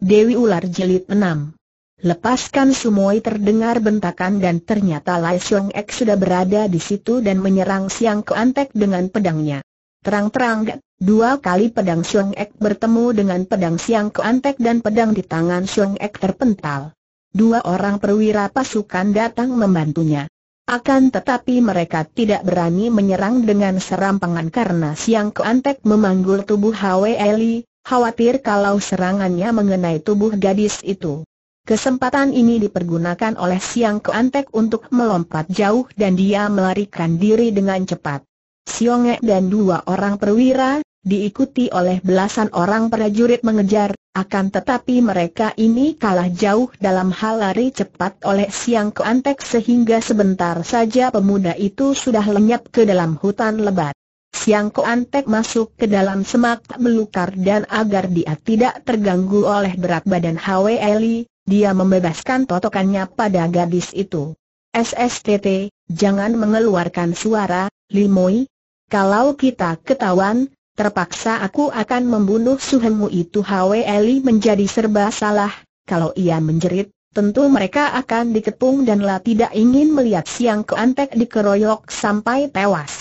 Dewi Ular Jelit 6 Lepaskan Sumoi terdengar bentakan dan ternyata Lai Xiong Ek sudah berada di situ dan menyerang Siang Keantek dengan pedangnya. Terang-terang, dua kali pedang Xiong Ek bertemu dengan pedang Siang Keantek dan pedang di tangan Siong Ek terpental. Dua orang perwira pasukan datang membantunya. Akan tetapi mereka tidak berani menyerang dengan serampangan karena Siang Keantek memanggul tubuh Hwe Eli, khawatir kalau serangannya mengenai tubuh gadis itu. Kesempatan ini dipergunakan oleh Siang Keantek untuk melompat jauh dan dia melarikan diri dengan cepat. Siongek dan dua orang perwira, diikuti oleh belasan orang prajurit mengejar, akan tetapi mereka ini kalah jauh dalam hal lari cepat oleh Siang Keantek sehingga sebentar saja pemuda itu sudah lenyap ke dalam hutan lebat. Siang Antek masuk ke dalam semak melukar dan agar dia tidak terganggu oleh berat badan Hwe Eli, dia membebaskan totokannya pada gadis itu. SSTT, jangan mengeluarkan suara, Limoi. Kalau kita ketahuan, terpaksa aku akan membunuh suhemu itu Hwe Eli menjadi serba salah, kalau ia menjerit, tentu mereka akan dikepung dan lah tidak ingin melihat siang keantek dikeroyok sampai tewas.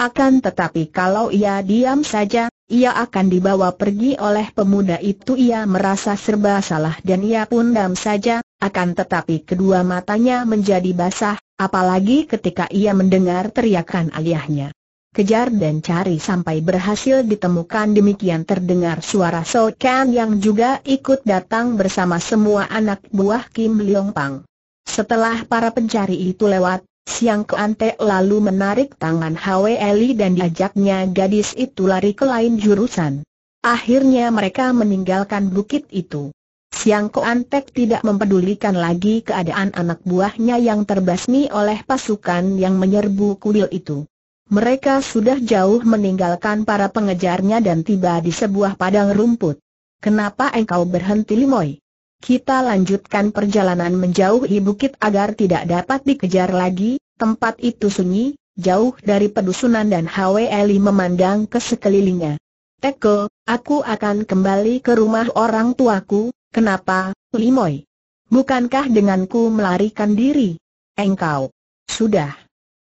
Akan tetapi kalau ia diam saja, ia akan dibawa pergi oleh pemuda itu ia merasa serba salah dan ia pun diam saja, akan tetapi kedua matanya menjadi basah, apalagi ketika ia mendengar teriakan ayahnya. Kejar dan cari sampai berhasil ditemukan demikian terdengar suara So yang juga ikut datang bersama semua anak buah Kim Leong Pang. Setelah para pencari itu lewat, Siang Keante lalu menarik tangan Hwe Eli dan diajaknya gadis itu lari ke lain jurusan. Akhirnya mereka meninggalkan bukit itu. Siang Antek tidak mempedulikan lagi keadaan anak buahnya yang terbasmi oleh pasukan yang menyerbu kuil itu. Mereka sudah jauh meninggalkan para pengejarnya dan tiba di sebuah padang rumput. Kenapa engkau berhenti Limoy? Kita lanjutkan perjalanan menjauhi bukit agar tidak dapat dikejar lagi, Tempat itu sunyi, jauh dari pedusunan dan Hweli memandang ke sekelilingnya. Teko, aku akan kembali ke rumah orang tuaku, kenapa, Limoy? Bukankah denganku melarikan diri? Engkau. Sudah.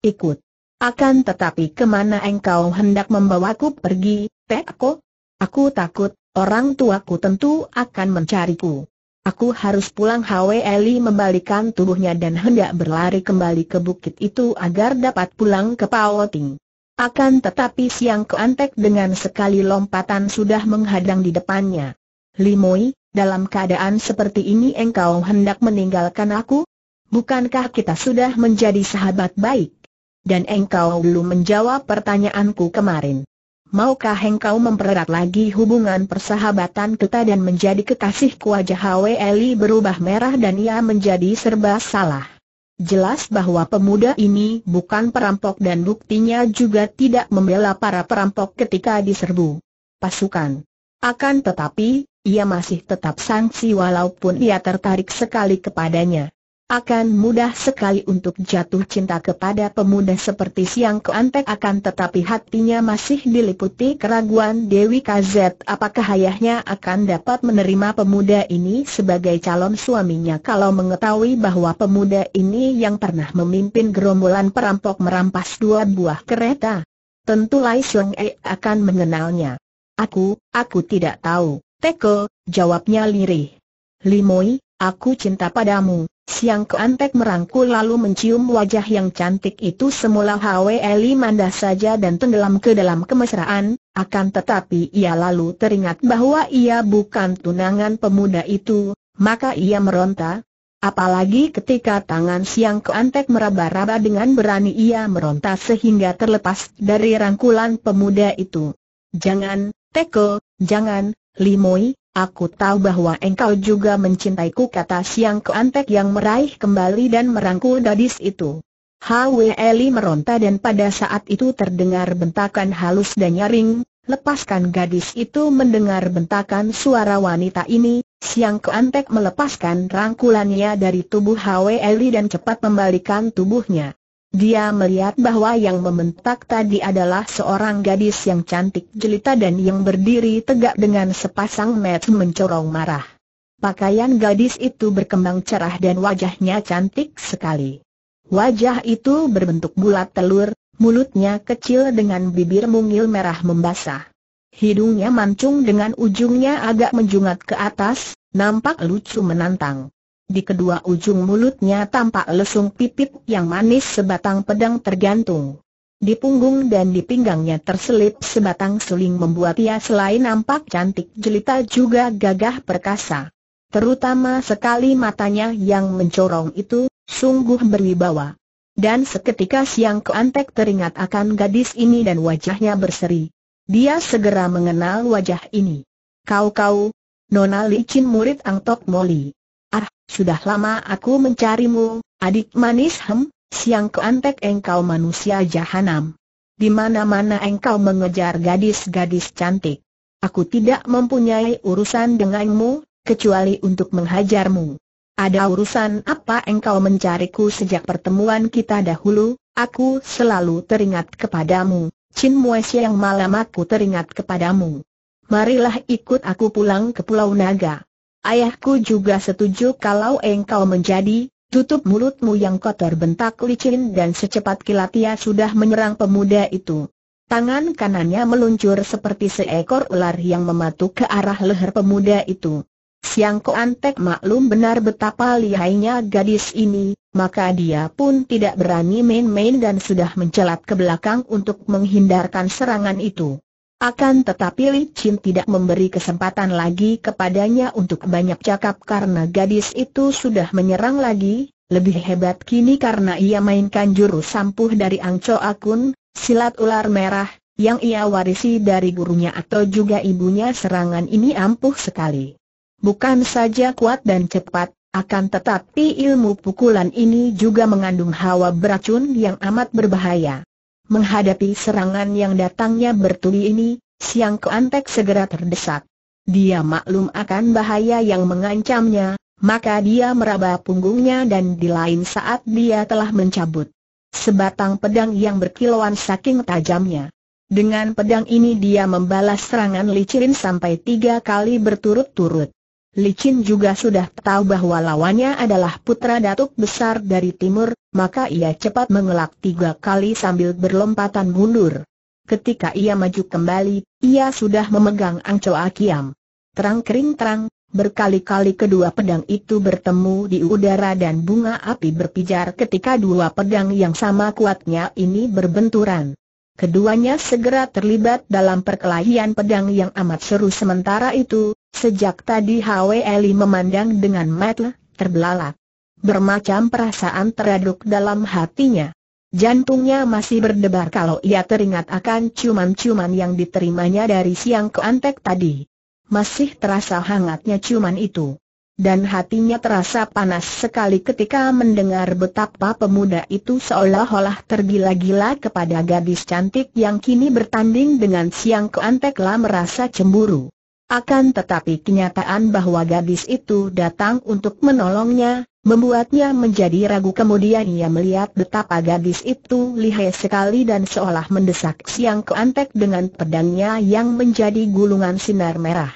Ikut. Akan tetapi kemana engkau hendak membawaku pergi, Teko? Aku takut, orang tuaku tentu akan mencariku. Aku harus pulang Hwe Eli membalikan tubuhnya dan hendak berlari kembali ke bukit itu agar dapat pulang ke Paoting. Akan tetapi Siang Keantek dengan sekali lompatan sudah menghadang di depannya. Limoi, dalam keadaan seperti ini engkau hendak meninggalkan aku? Bukankah kita sudah menjadi sahabat baik? Dan engkau belum menjawab pertanyaanku kemarin. Maukah engkau mempererat lagi hubungan persahabatan kita dan menjadi kekasihku wajah Hwe Eli berubah merah dan ia menjadi serba salah. Jelas bahwa pemuda ini bukan perampok dan buktinya juga tidak membela para perampok ketika diserbu pasukan. Akan tetapi, ia masih tetap sanksi walaupun ia tertarik sekali kepadanya. Akan mudah sekali untuk jatuh cinta kepada pemuda seperti Siang antek akan tetapi hatinya masih diliputi keraguan Dewi KZ apakah ayahnya akan dapat menerima pemuda ini sebagai calon suaminya kalau mengetahui bahwa pemuda ini yang pernah memimpin gerombolan perampok merampas dua buah kereta. Tentu Lai Siang E akan mengenalnya. Aku, aku tidak tahu, Teko, jawabnya lirih. Limoi, Aku cinta padamu. Siang keantek merangkul lalu mencium wajah yang cantik itu semula Hwe Eli manda saja dan tenggelam ke dalam kemesraan, akan tetapi ia lalu teringat bahwa ia bukan tunangan pemuda itu, maka ia meronta. Apalagi ketika tangan siang keantek meraba-raba dengan berani ia meronta sehingga terlepas dari rangkulan pemuda itu. Jangan, Teko, jangan, Limoi, Aku tahu bahwa engkau juga mencintaiku kata Siang Keantek yang meraih kembali dan merangkul gadis itu. Hwe Eli meronta dan pada saat itu terdengar bentakan halus dan nyaring, lepaskan gadis itu mendengar bentakan suara wanita ini, Siang Keantek melepaskan rangkulannya dari tubuh Hwe Eli dan cepat membalikan tubuhnya. Dia melihat bahwa yang membentak tadi adalah seorang gadis yang cantik jelita dan yang berdiri tegak dengan sepasang mata mencorong marah. Pakaian gadis itu berkembang cerah dan wajahnya cantik sekali. Wajah itu berbentuk bulat telur, mulutnya kecil dengan bibir mungil merah membasah. Hidungnya mancung dengan ujungnya agak menjungat ke atas, nampak lucu menantang. Di kedua ujung mulutnya tampak lesung pipit yang manis sebatang pedang tergantung. Di punggung dan di pinggangnya terselip sebatang suling membuat ia selain nampak cantik jelita juga gagah perkasa. Terutama sekali matanya yang mencorong itu, sungguh berwibawa. Dan seketika siang keantek teringat akan gadis ini dan wajahnya berseri. Dia segera mengenal wajah ini. Kau-kau, Nona Licin murid Angtok Moli. Ah, sudah lama aku mencarimu, adik manis hem, siang keantek engkau manusia jahanam. Di mana-mana engkau mengejar gadis-gadis cantik. Aku tidak mempunyai urusan denganmu, kecuali untuk menghajarmu. Ada urusan apa engkau mencariku sejak pertemuan kita dahulu, aku selalu teringat kepadamu, Chin Mue yang malam aku teringat kepadamu. Marilah ikut aku pulang ke Pulau Naga. Ayahku juga setuju kalau engkau menjadi, tutup mulutmu yang kotor bentak licin dan secepat kilat ia sudah menyerang pemuda itu. Tangan kanannya meluncur seperti seekor ular yang mematuk ke arah leher pemuda itu. Siang Koantek maklum benar betapa lihainya gadis ini, maka dia pun tidak berani main-main dan sudah mencelat ke belakang untuk menghindarkan serangan itu. Akan tetapi Li Chin tidak memberi kesempatan lagi kepadanya untuk banyak cakap karena gadis itu sudah menyerang lagi, lebih hebat kini karena ia mainkan jurus sampuh dari Angco Akun, silat ular merah, yang ia warisi dari gurunya atau juga ibunya serangan ini ampuh sekali. Bukan saja kuat dan cepat, akan tetapi ilmu pukulan ini juga mengandung hawa beracun yang amat berbahaya. Menghadapi serangan yang datangnya bertubi ini, Siang Keantek segera terdesak. Dia maklum akan bahaya yang mengancamnya, maka dia meraba punggungnya dan di lain saat dia telah mencabut sebatang pedang yang berkilauan saking tajamnya. Dengan pedang ini dia membalas serangan licirin sampai tiga kali berturut-turut. Licin juga sudah tahu bahwa lawannya adalah putra datuk besar dari timur, maka ia cepat mengelak tiga kali sambil berlompatan mundur. Ketika ia maju kembali, ia sudah memegang Angcoa Kiam. Terang kering terang, berkali-kali kedua pedang itu bertemu di udara dan bunga api berpijar ketika dua pedang yang sama kuatnya ini berbenturan. Keduanya segera terlibat dalam perkelahian pedang yang amat seru sementara itu, sejak tadi Eli memandang dengan mata terbelalak. Bermacam perasaan teraduk dalam hatinya. Jantungnya masih berdebar kalau ia teringat akan cuman-cuman yang diterimanya dari siang keantek tadi. Masih terasa hangatnya cuman itu dan hatinya terasa panas sekali ketika mendengar betapa pemuda itu seolah-olah tergila-gila kepada gadis cantik yang kini bertanding dengan Siang Keantekla merasa cemburu. Akan tetapi kenyataan bahwa gadis itu datang untuk menolongnya, membuatnya menjadi ragu kemudian ia melihat betapa gadis itu lihai sekali dan seolah mendesak siang keantek dengan pedangnya yang menjadi gulungan sinar merah.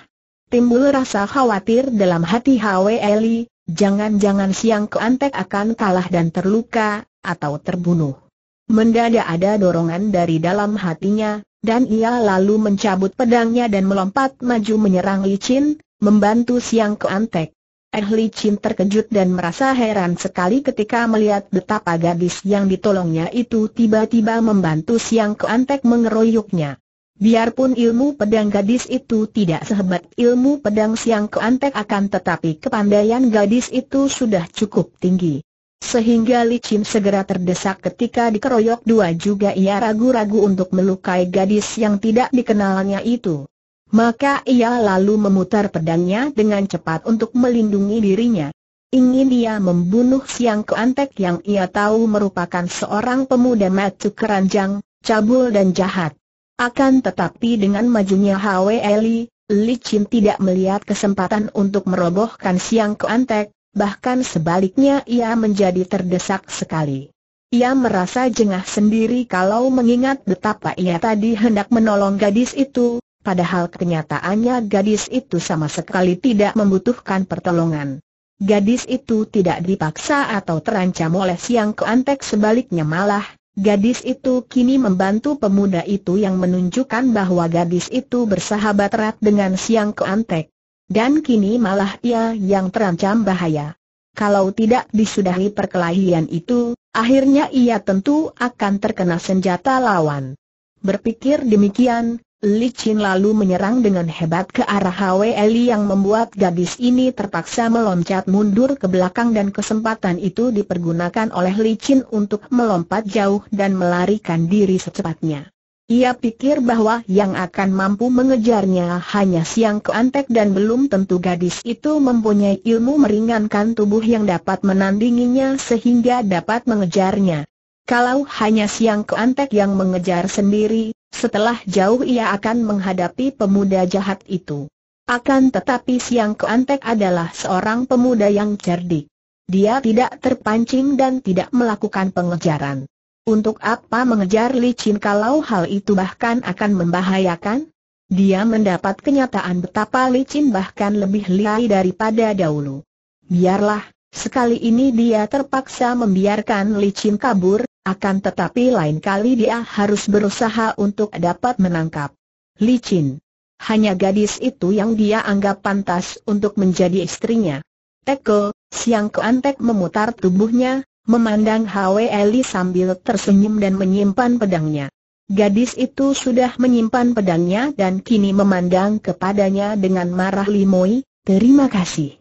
Timbul rasa khawatir dalam hati Hwe Eli, jangan-jangan siang keantek akan kalah dan terluka, atau terbunuh. Mendadak ada dorongan dari dalam hatinya, dan ia lalu mencabut pedangnya dan melompat maju menyerang licin, membantu siang keantek. Eh licin terkejut dan merasa heran sekali ketika melihat betapa gadis yang ditolongnya itu tiba-tiba membantu siang keantek mengeroyoknya. Biarpun ilmu pedang gadis itu tidak sehebat ilmu pedang siang keantek akan tetapi kepandaian gadis itu sudah cukup tinggi. Sehingga licin segera terdesak ketika dikeroyok dua juga ia ragu-ragu untuk melukai gadis yang tidak dikenalnya itu. Maka ia lalu memutar pedangnya dengan cepat untuk melindungi dirinya. Ingin ia membunuh siang keantek yang ia tahu merupakan seorang pemuda macu keranjang, cabul dan jahat. Akan tetapi dengan majunya Hwe Eli, Li Chin tidak melihat kesempatan untuk merobohkan siang Antek, bahkan sebaliknya ia menjadi terdesak sekali. Ia merasa jengah sendiri kalau mengingat betapa ia tadi hendak menolong gadis itu, padahal kenyataannya gadis itu sama sekali tidak membutuhkan pertolongan. Gadis itu tidak dipaksa atau terancam oleh siang Antek sebaliknya malah, Gadis itu kini membantu pemuda itu yang menunjukkan bahwa gadis itu bersahabat erat dengan Siang Keantek. Dan kini malah ia yang terancam bahaya. Kalau tidak disudahi perkelahian itu, akhirnya ia tentu akan terkena senjata lawan. Berpikir demikian, Licin lalu menyerang dengan hebat ke arah Hwe Li yang membuat gadis ini terpaksa meloncat mundur ke belakang dan kesempatan itu dipergunakan oleh Licin untuk melompat jauh dan melarikan diri secepatnya. Ia pikir bahwa yang akan mampu mengejarnya hanya siang keantek dan belum tentu gadis itu mempunyai ilmu meringankan tubuh yang dapat menandinginya sehingga dapat mengejarnya. Kalau hanya siang keantek yang mengejar sendiri, setelah jauh ia akan menghadapi pemuda jahat itu. Akan tetapi Siang Keantek adalah seorang pemuda yang cerdik. Dia tidak terpancing dan tidak melakukan pengejaran. Untuk apa mengejar licin kalau hal itu bahkan akan membahayakan? Dia mendapat kenyataan betapa licin bahkan lebih liar daripada dahulu. Biarlah, sekali ini dia terpaksa membiarkan licin kabur, akan tetapi lain kali dia harus berusaha untuk dapat menangkap licin. Hanya gadis itu yang dia anggap pantas untuk menjadi istrinya. Teko, siang keantek memutar tubuhnya, memandang Hwe Eli sambil tersenyum dan menyimpan pedangnya. Gadis itu sudah menyimpan pedangnya dan kini memandang kepadanya dengan marah limoi, terima kasih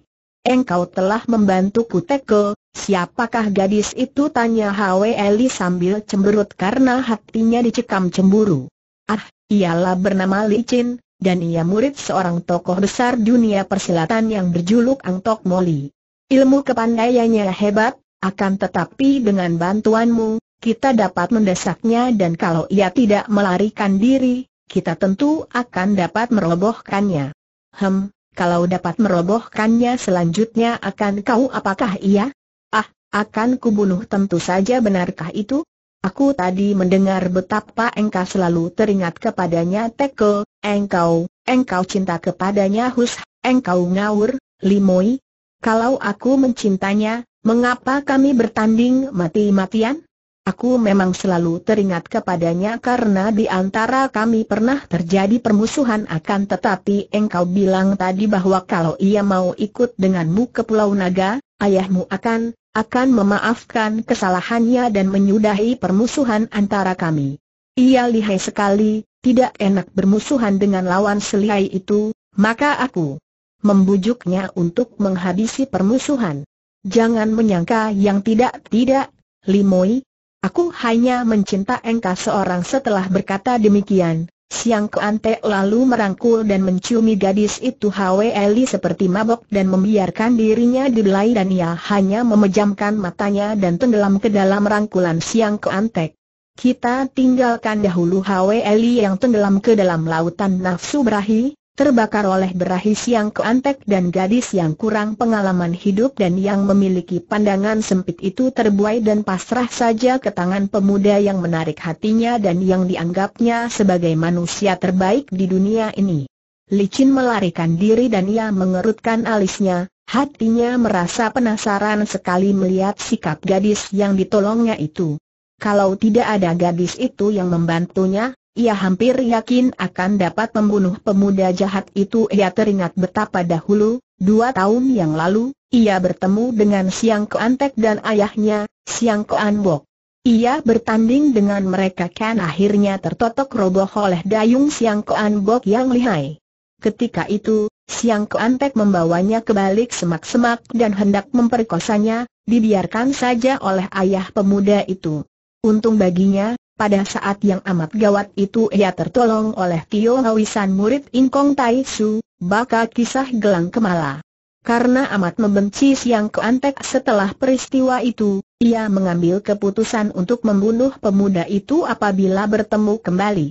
engkau telah membantuku Teko, siapakah gadis itu tanya Hwe Eli sambil cemberut karena hatinya dicekam cemburu. Ah, ialah bernama Licin, dan ia murid seorang tokoh besar dunia persilatan yang berjuluk Ang Tok Moli. Ilmu kepandaiannya hebat, akan tetapi dengan bantuanmu, kita dapat mendesaknya dan kalau ia tidak melarikan diri, kita tentu akan dapat merobohkannya. Hem, kalau dapat merobohkannya selanjutnya akan kau apakah iya? Ah, akan kubunuh tentu saja benarkah itu? Aku tadi mendengar betapa engkau selalu teringat kepadanya Teko, engkau, engkau cinta kepadanya Hus, engkau ngawur, Limoi. Kalau aku mencintanya, mengapa kami bertanding mati-matian? Aku memang selalu teringat kepadanya karena di antara kami pernah terjadi permusuhan akan tetapi engkau bilang tadi bahwa kalau ia mau ikut denganmu ke Pulau Naga, ayahmu akan, akan memaafkan kesalahannya dan menyudahi permusuhan antara kami. Ia lihai sekali, tidak enak bermusuhan dengan lawan selihai itu, maka aku membujuknya untuk menghabisi permusuhan. Jangan menyangka yang tidak-tidak, Limoi, Aku hanya mencinta engkau seorang setelah berkata demikian. Siang Keante lalu merangkul dan menciumi gadis itu Hwe Eli seperti mabok dan membiarkan dirinya dibelai dan ia hanya memejamkan matanya dan tenggelam ke dalam rangkulan Siang Keante. Kita tinggalkan dahulu Hwe Eli yang tenggelam ke dalam lautan nafsu berahi, terbakar oleh berahis yang keantek dan gadis yang kurang pengalaman hidup dan yang memiliki pandangan sempit itu terbuai dan pasrah saja ke tangan pemuda yang menarik hatinya dan yang dianggapnya sebagai manusia terbaik di dunia ini. Licin melarikan diri dan ia mengerutkan alisnya, hatinya merasa penasaran sekali melihat sikap gadis yang ditolongnya itu. Kalau tidak ada gadis itu yang membantunya, ia hampir yakin akan dapat membunuh pemuda jahat itu ia teringat betapa dahulu, dua tahun yang lalu, ia bertemu dengan Siang Keantek dan ayahnya, Siang Keanbok. Ia bertanding dengan mereka kan akhirnya tertotok roboh oleh dayung Siang Keanbok yang lihai. Ketika itu, Siang Keantek membawanya ke balik semak-semak dan hendak memperkosanya, dibiarkan saja oleh ayah pemuda itu. Untung baginya, pada saat yang amat gawat itu ia tertolong oleh Tio Hawisan murid Inkong Tai Su, baka kisah gelang kemala. Karena amat membenci Siang Keantek setelah peristiwa itu, ia mengambil keputusan untuk membunuh pemuda itu apabila bertemu kembali.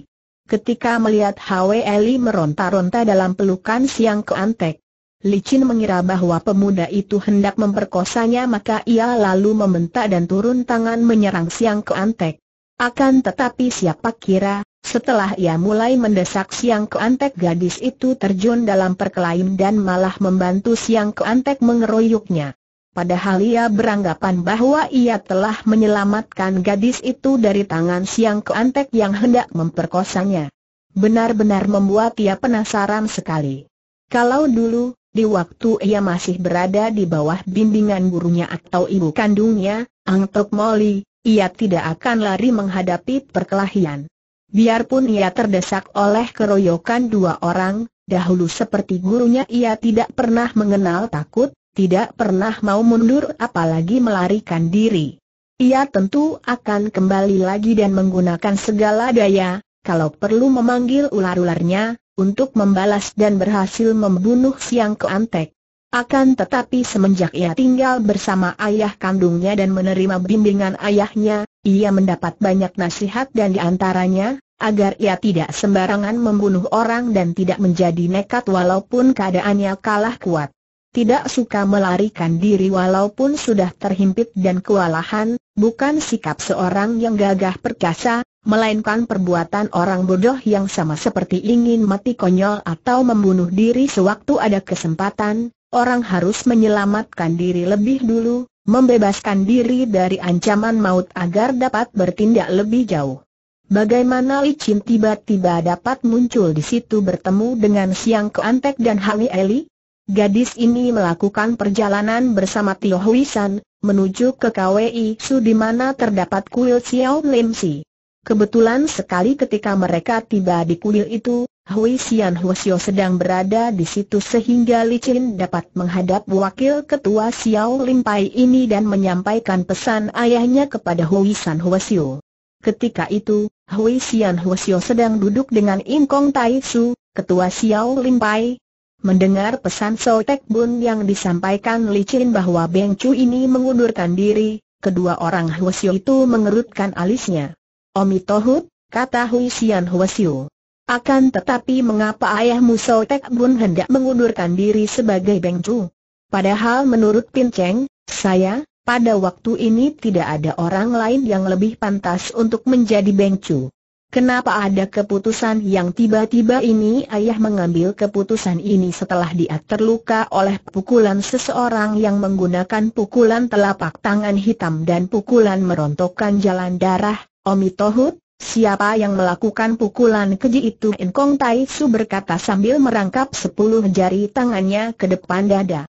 Ketika melihat Hwe Eli meronta-ronta dalam pelukan Siang Keantek, Licin mengira bahwa pemuda itu hendak memperkosanya maka ia lalu membentak dan turun tangan menyerang Siang Keantek. Akan tetapi siapa kira, setelah ia mulai mendesak Siang Keantek gadis itu terjun dalam perkelain dan malah membantu Siang Keantek mengeroyoknya. Padahal ia beranggapan bahwa ia telah menyelamatkan gadis itu dari tangan Siang Keantek yang hendak memperkosanya. Benar-benar membuat ia penasaran sekali. Kalau dulu, di waktu ia masih berada di bawah bimbingan gurunya atau ibu kandungnya, Ang Tok Moli, ia tidak akan lari menghadapi perkelahian. Biarpun ia terdesak oleh keroyokan dua orang, dahulu seperti gurunya ia tidak pernah mengenal takut, tidak pernah mau mundur apalagi melarikan diri. Ia tentu akan kembali lagi dan menggunakan segala daya, kalau perlu memanggil ular-ularnya, untuk membalas dan berhasil membunuh siang keantek. Akan tetapi semenjak ia tinggal bersama ayah kandungnya dan menerima bimbingan ayahnya, ia mendapat banyak nasihat dan diantaranya, agar ia tidak sembarangan membunuh orang dan tidak menjadi nekat walaupun keadaannya kalah kuat. Tidak suka melarikan diri walaupun sudah terhimpit dan kewalahan, bukan sikap seorang yang gagah perkasa, melainkan perbuatan orang bodoh yang sama seperti ingin mati konyol atau membunuh diri sewaktu ada kesempatan, orang harus menyelamatkan diri lebih dulu, membebaskan diri dari ancaman maut agar dapat bertindak lebih jauh. Bagaimana licin tiba-tiba dapat muncul di situ bertemu dengan Siang Keantek dan Hwi Eli? Gadis ini melakukan perjalanan bersama Tio Huisan menuju ke KWI Su di mana terdapat kuil Xiao Lim Si. Kebetulan sekali ketika mereka tiba di kuil itu, Hui Xian Huosio sedang berada di situ sehingga Li Qin dapat menghadap wakil ketua Xiao Limpai ini dan menyampaikan pesan ayahnya kepada Hui San Huosio. Ketika itu, Hui Xian Huosio sedang duduk dengan Im Kong Tai Su, ketua Xiao Limpai. Mendengar pesan So Tek Bun yang disampaikan Li Qin bahwa Beng Chu ini mengundurkan diri, kedua orang Huosio itu mengerutkan alisnya. Omi Tohut, kata Hui Xian Huosio. Akan tetapi mengapa ayah Tek Bun hendak mengundurkan diri sebagai Bengcu? Padahal menurut Pin Cheng, saya, pada waktu ini tidak ada orang lain yang lebih pantas untuk menjadi Bengcu. Kenapa ada keputusan yang tiba-tiba ini ayah mengambil keputusan ini setelah dia terluka oleh pukulan seseorang yang menggunakan pukulan telapak tangan hitam dan pukulan merontokkan jalan darah, Omi Tohut? Siapa yang melakukan pukulan keji itu Enkong Tai Su berkata sambil merangkap sepuluh jari tangannya ke depan dada.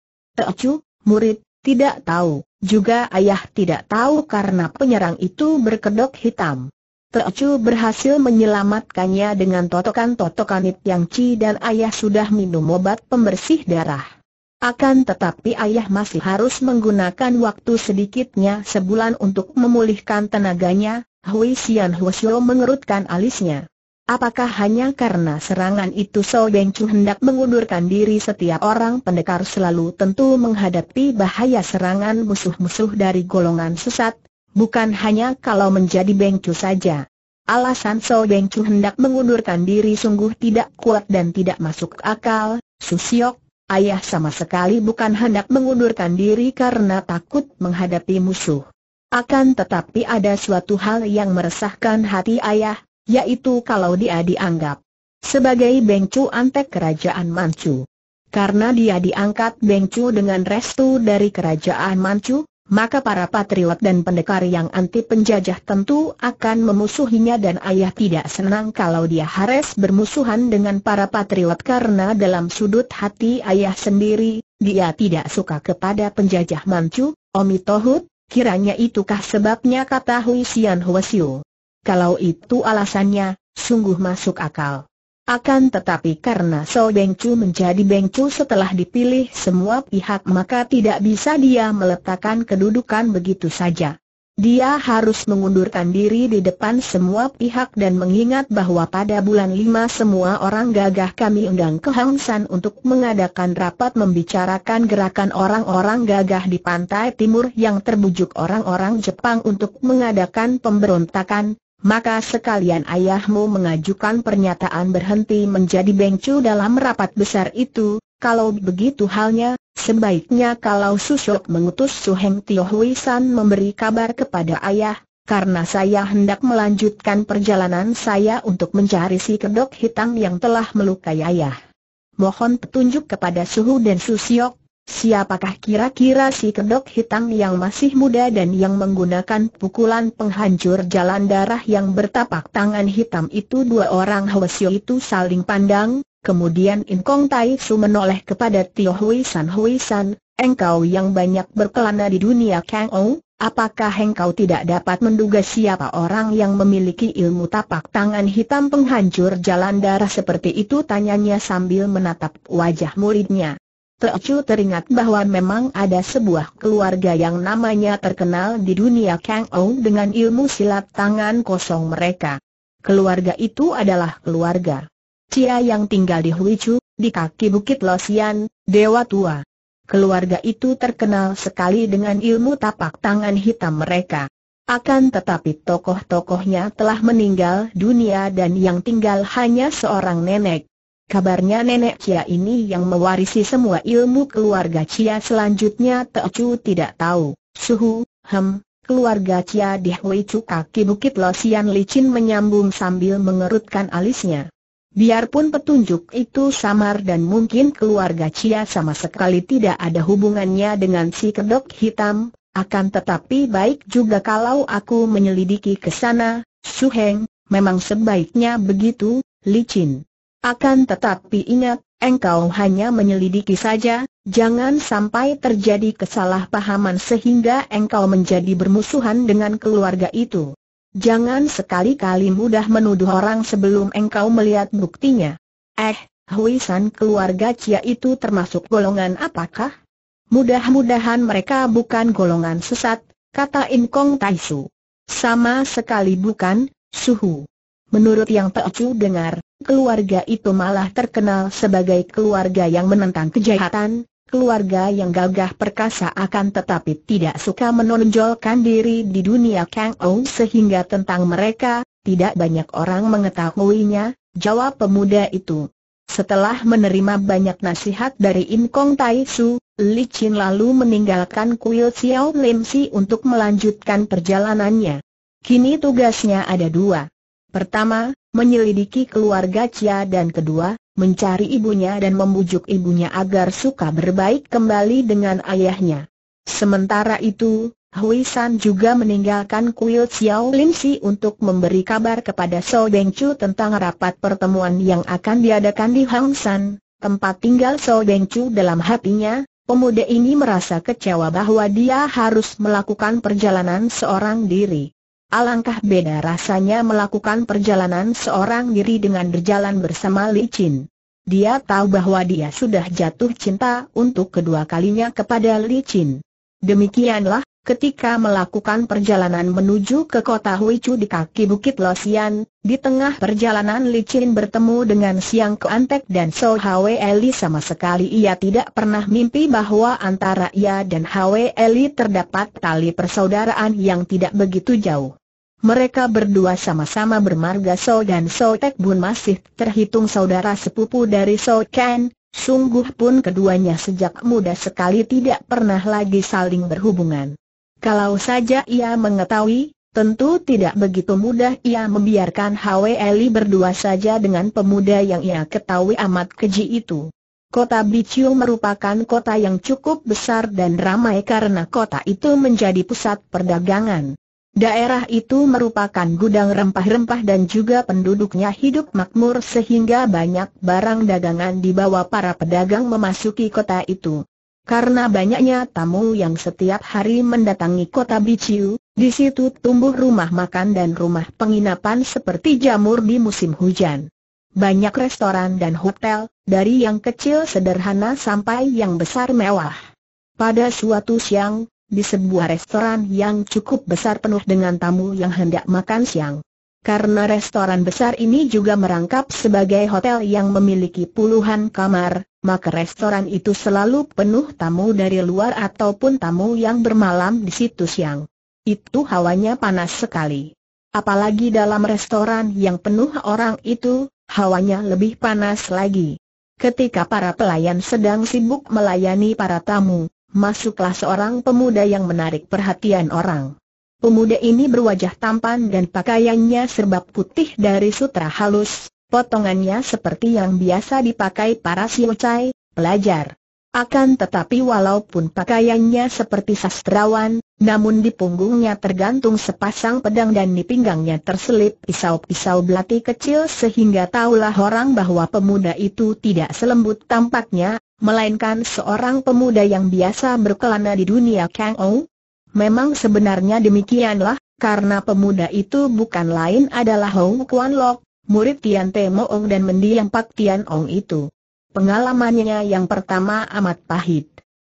Chu, murid, tidak tahu, juga ayah tidak tahu karena penyerang itu berkedok hitam. Chu berhasil menyelamatkannya dengan totokan-totokan yang Ci dan ayah sudah minum obat pembersih darah. Akan tetapi ayah masih harus menggunakan waktu sedikitnya sebulan untuk memulihkan tenaganya, Hui Xian Huosyo mengerutkan alisnya. Apakah hanya karena serangan itu So Beng Chu hendak mengundurkan diri setiap orang pendekar selalu tentu menghadapi bahaya serangan musuh-musuh dari golongan sesat, bukan hanya kalau menjadi Beng Chu saja. Alasan So Beng Chu hendak mengundurkan diri sungguh tidak kuat dan tidak masuk akal, Susiok, Ayah sama sekali bukan hendak mengundurkan diri karena takut menghadapi musuh. Akan tetapi ada suatu hal yang meresahkan hati ayah, yaitu kalau dia dianggap sebagai bengcu antek kerajaan Manchu. Karena dia diangkat bengcu dengan restu dari kerajaan Manchu, maka para patriot dan pendekar yang anti penjajah tentu akan memusuhinya dan ayah tidak senang kalau dia harus bermusuhan dengan para patriot karena dalam sudut hati ayah sendiri, dia tidak suka kepada penjajah mancu, Omi Tohut, kiranya itukah sebabnya kata Hui Sian Hwasyu. Kalau itu alasannya, sungguh masuk akal. Akan tetapi karena So Beng Chu menjadi Beng Chu setelah dipilih semua pihak maka tidak bisa dia meletakkan kedudukan begitu saja. Dia harus mengundurkan diri di depan semua pihak dan mengingat bahwa pada bulan 5 semua orang gagah kami undang ke Hang San untuk mengadakan rapat membicarakan gerakan orang-orang gagah di pantai timur yang terbujuk orang-orang Jepang untuk mengadakan pemberontakan, maka sekalian ayahmu mengajukan pernyataan berhenti menjadi bengcu dalam rapat besar itu, kalau begitu halnya, sebaiknya kalau Susok mengutus Suheng Tio Hui San memberi kabar kepada ayah, karena saya hendak melanjutkan perjalanan saya untuk mencari si kedok hitam yang telah melukai ayah. Mohon petunjuk kepada Suhu dan Susiok, Siapakah kira-kira si kedok hitam yang masih muda dan yang menggunakan pukulan penghancur jalan darah yang bertapak tangan hitam itu dua orang Hwasyo itu saling pandang, kemudian In Kong Tai Su menoleh kepada Tio Hui San Hui San, engkau yang banyak berkelana di dunia Kang Ou, apakah engkau tidak dapat menduga siapa orang yang memiliki ilmu tapak tangan hitam penghancur jalan darah seperti itu tanyanya sambil menatap wajah muridnya. Teochu teringat bahwa memang ada sebuah keluarga yang namanya terkenal di dunia Kang Ou dengan ilmu silat tangan kosong mereka. Keluarga itu adalah keluarga Cia yang tinggal di Huichu, di kaki Bukit Losian, Dewa Tua. Keluarga itu terkenal sekali dengan ilmu tapak tangan hitam mereka. Akan tetapi tokoh-tokohnya telah meninggal dunia dan yang tinggal hanya seorang nenek. Kabarnya nenek Cia ini yang mewarisi semua ilmu keluarga Cia selanjutnya Teocu tidak tahu. Suhu, hem, keluarga Cia di Hui kaki bukit Losian licin menyambung sambil mengerutkan alisnya. Biarpun petunjuk itu samar dan mungkin keluarga Cia sama sekali tidak ada hubungannya dengan si kedok hitam, akan tetapi baik juga kalau aku menyelidiki ke sana, Suheng, memang sebaiknya begitu, licin. Akan tetapi ingat, engkau hanya menyelidiki saja, jangan sampai terjadi kesalahpahaman sehingga engkau menjadi bermusuhan dengan keluarga itu. Jangan sekali-kali mudah menuduh orang sebelum engkau melihat buktinya. Eh, Huisan keluarga Cia itu termasuk golongan apakah? Mudah-mudahan mereka bukan golongan sesat, kata Inkong Taisu. Sama sekali bukan, suhu. Menurut yang Chu dengar, keluarga itu malah terkenal sebagai keluarga yang menentang kejahatan, keluarga yang gagah perkasa akan tetapi tidak suka menonjolkan diri di dunia Kang Ou sehingga tentang mereka, tidak banyak orang mengetahuinya, jawab pemuda itu. Setelah menerima banyak nasihat dari In Kong Tai Su, Li Qin lalu meninggalkan kuil Xiao Lim Si untuk melanjutkan perjalanannya. Kini tugasnya ada dua. Pertama, menyelidiki keluarga Cia dan kedua, mencari ibunya dan membujuk ibunya agar suka berbaik kembali dengan ayahnya. Sementara itu, Hui San juga meninggalkan kuil Xiao Lin Si untuk memberi kabar kepada So Beng Chu tentang rapat pertemuan yang akan diadakan di Hang San, tempat tinggal So Beng Chu dalam hatinya, pemuda ini merasa kecewa bahwa dia harus melakukan perjalanan seorang diri. Alangkah beda rasanya melakukan perjalanan seorang diri dengan berjalan bersama Li Chin. Dia tahu bahwa dia sudah jatuh cinta untuk kedua kalinya kepada Li Chin. Demikianlah, Ketika melakukan perjalanan menuju ke kota Huichu di kaki Bukit Losian, di tengah perjalanan Li Qin bertemu dengan Siang Keantek dan So Hwe Eli sama sekali ia tidak pernah mimpi bahwa antara ia dan Hwe Eli terdapat tali persaudaraan yang tidak begitu jauh. Mereka berdua sama-sama bermarga So dan So Tek Bun masih terhitung saudara sepupu dari So Ken, sungguh pun keduanya sejak muda sekali tidak pernah lagi saling berhubungan. Kalau saja ia mengetahui, tentu tidak begitu mudah ia membiarkan Hwe Eli berdua saja dengan pemuda yang ia ketahui amat keji itu. Kota Biciu merupakan kota yang cukup besar dan ramai karena kota itu menjadi pusat perdagangan. Daerah itu merupakan gudang rempah-rempah dan juga penduduknya hidup makmur sehingga banyak barang dagangan dibawa para pedagang memasuki kota itu. Karena banyaknya tamu yang setiap hari mendatangi kota Biciu, di situ tumbuh rumah makan dan rumah penginapan seperti jamur di musim hujan. Banyak restoran dan hotel, dari yang kecil sederhana sampai yang besar mewah. Pada suatu siang, di sebuah restoran yang cukup besar penuh dengan tamu yang hendak makan siang. Karena restoran besar ini juga merangkap sebagai hotel yang memiliki puluhan kamar, maka restoran itu selalu penuh tamu dari luar ataupun tamu yang bermalam di situ siang. Itu hawanya panas sekali. Apalagi dalam restoran yang penuh orang itu, hawanya lebih panas lagi. Ketika para pelayan sedang sibuk melayani para tamu, masuklah seorang pemuda yang menarik perhatian orang. Pemuda ini berwajah tampan dan pakaiannya serba putih dari sutra halus, potongannya seperti yang biasa dipakai para siocai, pelajar. Akan tetapi walaupun pakaiannya seperti sastrawan, namun di punggungnya tergantung sepasang pedang dan di pinggangnya terselip pisau-pisau belati kecil sehingga taulah orang bahwa pemuda itu tidak selembut tampaknya, melainkan seorang pemuda yang biasa berkelana di dunia Kang Ou. Memang sebenarnya demikianlah, karena pemuda itu bukan lain adalah Hong Kuan Lok, murid Tian Te Moong dan mendiang Pak Tian Ong itu. Pengalamannya yang pertama amat pahit.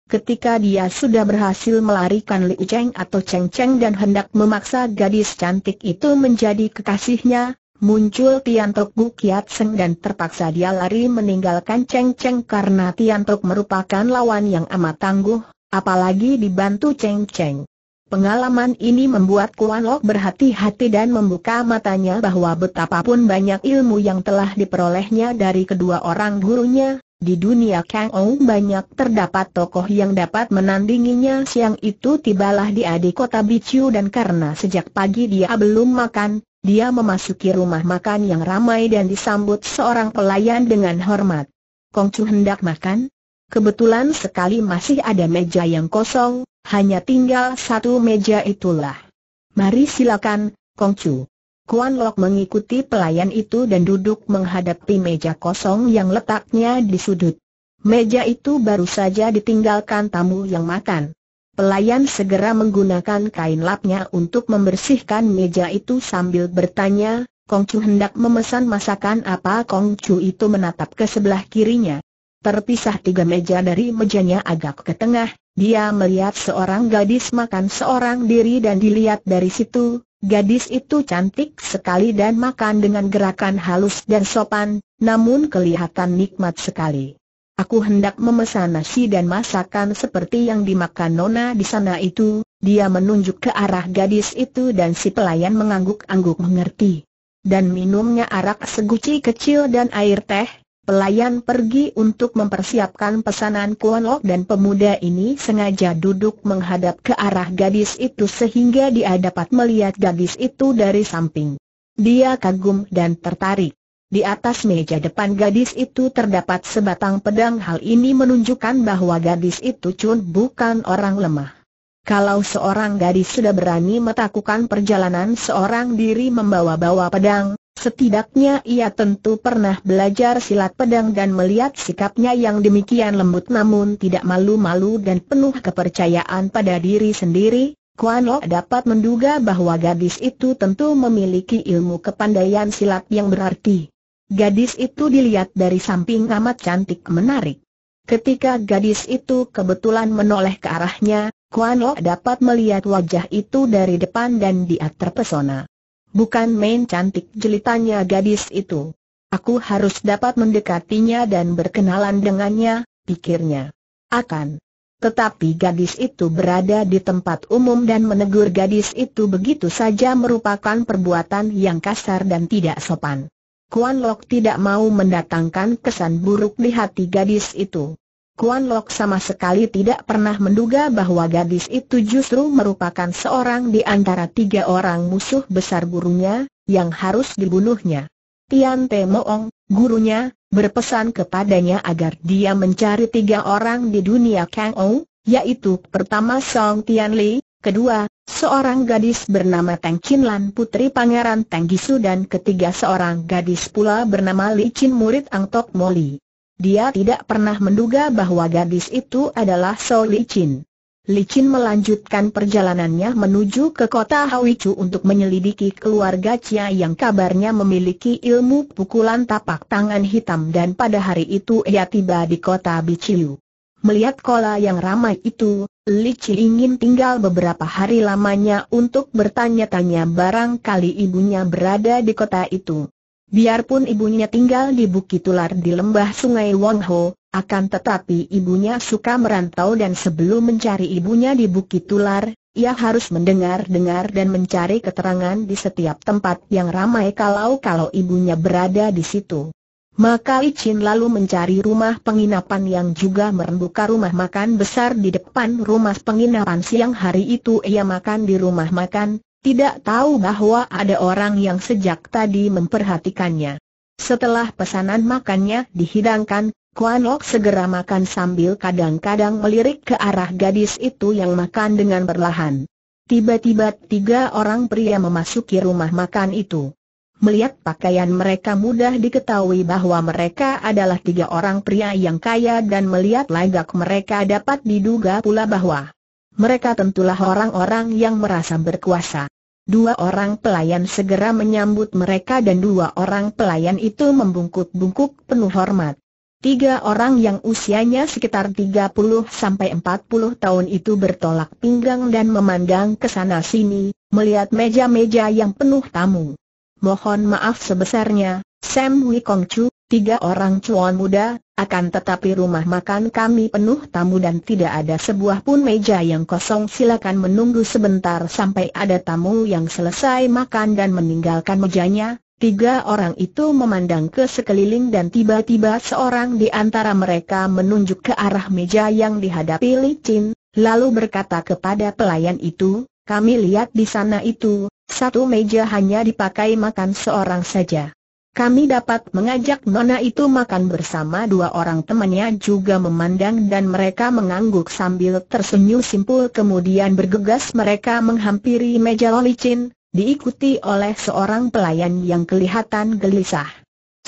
Ketika dia sudah berhasil melarikan Liu Cheng atau Cheng Cheng dan hendak memaksa gadis cantik itu menjadi kekasihnya, muncul Tian Tok Bu Kiat Seng dan terpaksa dia lari meninggalkan Cheng Cheng karena Tian Tok merupakan lawan yang amat tangguh, apalagi dibantu Cheng Cheng. Pengalaman ini membuat Kuan Lok berhati-hati dan membuka matanya bahwa betapapun banyak ilmu yang telah diperolehnya dari kedua orang gurunya, di dunia Kang Ong banyak terdapat tokoh yang dapat menandinginya siang itu tibalah di adik kota Biciu dan karena sejak pagi dia belum makan, dia memasuki rumah makan yang ramai dan disambut seorang pelayan dengan hormat. Kong Chu hendak makan? Kebetulan sekali masih ada meja yang kosong, hanya tinggal satu meja itulah. Mari silakan, Kongcu. Kuan Lok mengikuti pelayan itu dan duduk menghadapi meja kosong yang letaknya di sudut. Meja itu baru saja ditinggalkan tamu yang makan. Pelayan segera menggunakan kain lapnya untuk membersihkan meja itu sambil bertanya, Kong Chu hendak memesan masakan apa Kong Chu itu menatap ke sebelah kirinya. Terpisah tiga meja dari mejanya agak ke tengah, dia melihat seorang gadis makan seorang diri dan dilihat dari situ, gadis itu cantik sekali dan makan dengan gerakan halus dan sopan, namun kelihatan nikmat sekali. Aku hendak memesan nasi dan masakan seperti yang dimakan Nona di sana itu, dia menunjuk ke arah gadis itu dan si pelayan mengangguk-angguk mengerti. Dan minumnya arak seguci kecil dan air teh, Pelayan pergi untuk mempersiapkan pesanan Lok dan pemuda ini sengaja duduk menghadap ke arah gadis itu sehingga dia dapat melihat gadis itu dari samping. Dia kagum dan tertarik. Di atas meja depan gadis itu terdapat sebatang pedang hal ini menunjukkan bahwa gadis itu cun bukan orang lemah. Kalau seorang gadis sudah berani melakukan perjalanan seorang diri membawa-bawa pedang, Setidaknya ia tentu pernah belajar silat pedang dan melihat sikapnya yang demikian lembut namun tidak malu-malu dan penuh kepercayaan pada diri sendiri, Kuan Lok dapat menduga bahwa gadis itu tentu memiliki ilmu kepandaian silat yang berarti. Gadis itu dilihat dari samping amat cantik menarik. Ketika gadis itu kebetulan menoleh ke arahnya, Kuan Lok dapat melihat wajah itu dari depan dan dia terpesona. Bukan main cantik jelitanya gadis itu. Aku harus dapat mendekatinya dan berkenalan dengannya, pikirnya. Akan. Tetapi gadis itu berada di tempat umum dan menegur gadis itu begitu saja merupakan perbuatan yang kasar dan tidak sopan. Kuan Lok tidak mau mendatangkan kesan buruk di hati gadis itu. Kuan Lok sama sekali tidak pernah menduga bahwa gadis itu justru merupakan seorang di antara tiga orang musuh besar gurunya, yang harus dibunuhnya. Tian Te Moong, gurunya, berpesan kepadanya agar dia mencari tiga orang di dunia Kang Ou, yaitu pertama Song Tian Li, kedua, seorang gadis bernama Tang Chin Lan putri pangeran Tang Gisu dan ketiga seorang gadis pula bernama Li Chin murid Ang Tok Moli. Dia tidak pernah menduga bahwa gadis itu adalah So Licin. Licin melanjutkan perjalanannya menuju ke kota Hawichu untuk menyelidiki keluarga Chia yang kabarnya memiliki ilmu pukulan tapak tangan hitam dan pada hari itu ia tiba di kota Biciu. Melihat kola yang ramai itu, Lici ingin tinggal beberapa hari lamanya untuk bertanya-tanya barangkali ibunya berada di kota itu. Biarpun ibunya tinggal di Bukit Tular di lembah sungai Wangho, akan tetapi ibunya suka merantau dan sebelum mencari ibunya di Bukit Tular, ia harus mendengar-dengar dan mencari keterangan di setiap tempat yang ramai kalau-kalau ibunya berada di situ. Maka Icin lalu mencari rumah penginapan yang juga merembuka rumah makan besar di depan rumah penginapan siang hari itu ia makan di rumah makan, tidak tahu bahwa ada orang yang sejak tadi memperhatikannya. Setelah pesanan makannya dihidangkan, Kuan Lok segera makan sambil kadang-kadang melirik ke arah gadis itu yang makan dengan perlahan. Tiba-tiba tiga orang pria memasuki rumah makan itu. Melihat pakaian mereka mudah diketahui bahwa mereka adalah tiga orang pria yang kaya dan melihat lagak mereka dapat diduga pula bahwa mereka tentulah orang-orang yang merasa berkuasa. Dua orang pelayan segera menyambut mereka dan dua orang pelayan itu membungkuk-bungkuk penuh hormat. Tiga orang yang usianya sekitar 30 sampai 40 tahun itu bertolak pinggang dan memandang ke sana sini, melihat meja-meja yang penuh tamu. Mohon maaf sebesarnya, Sam Wikong tiga orang cuan muda, akan tetapi rumah makan kami penuh tamu dan tidak ada sebuah pun meja yang kosong silakan menunggu sebentar sampai ada tamu yang selesai makan dan meninggalkan mejanya. Tiga orang itu memandang ke sekeliling dan tiba-tiba seorang di antara mereka menunjuk ke arah meja yang dihadapi Li Chin, lalu berkata kepada pelayan itu, kami lihat di sana itu, satu meja hanya dipakai makan seorang saja. Kami dapat mengajak Nona itu makan bersama dua orang temannya juga memandang dan mereka mengangguk sambil tersenyum simpul kemudian bergegas mereka menghampiri meja lolicin, diikuti oleh seorang pelayan yang kelihatan gelisah.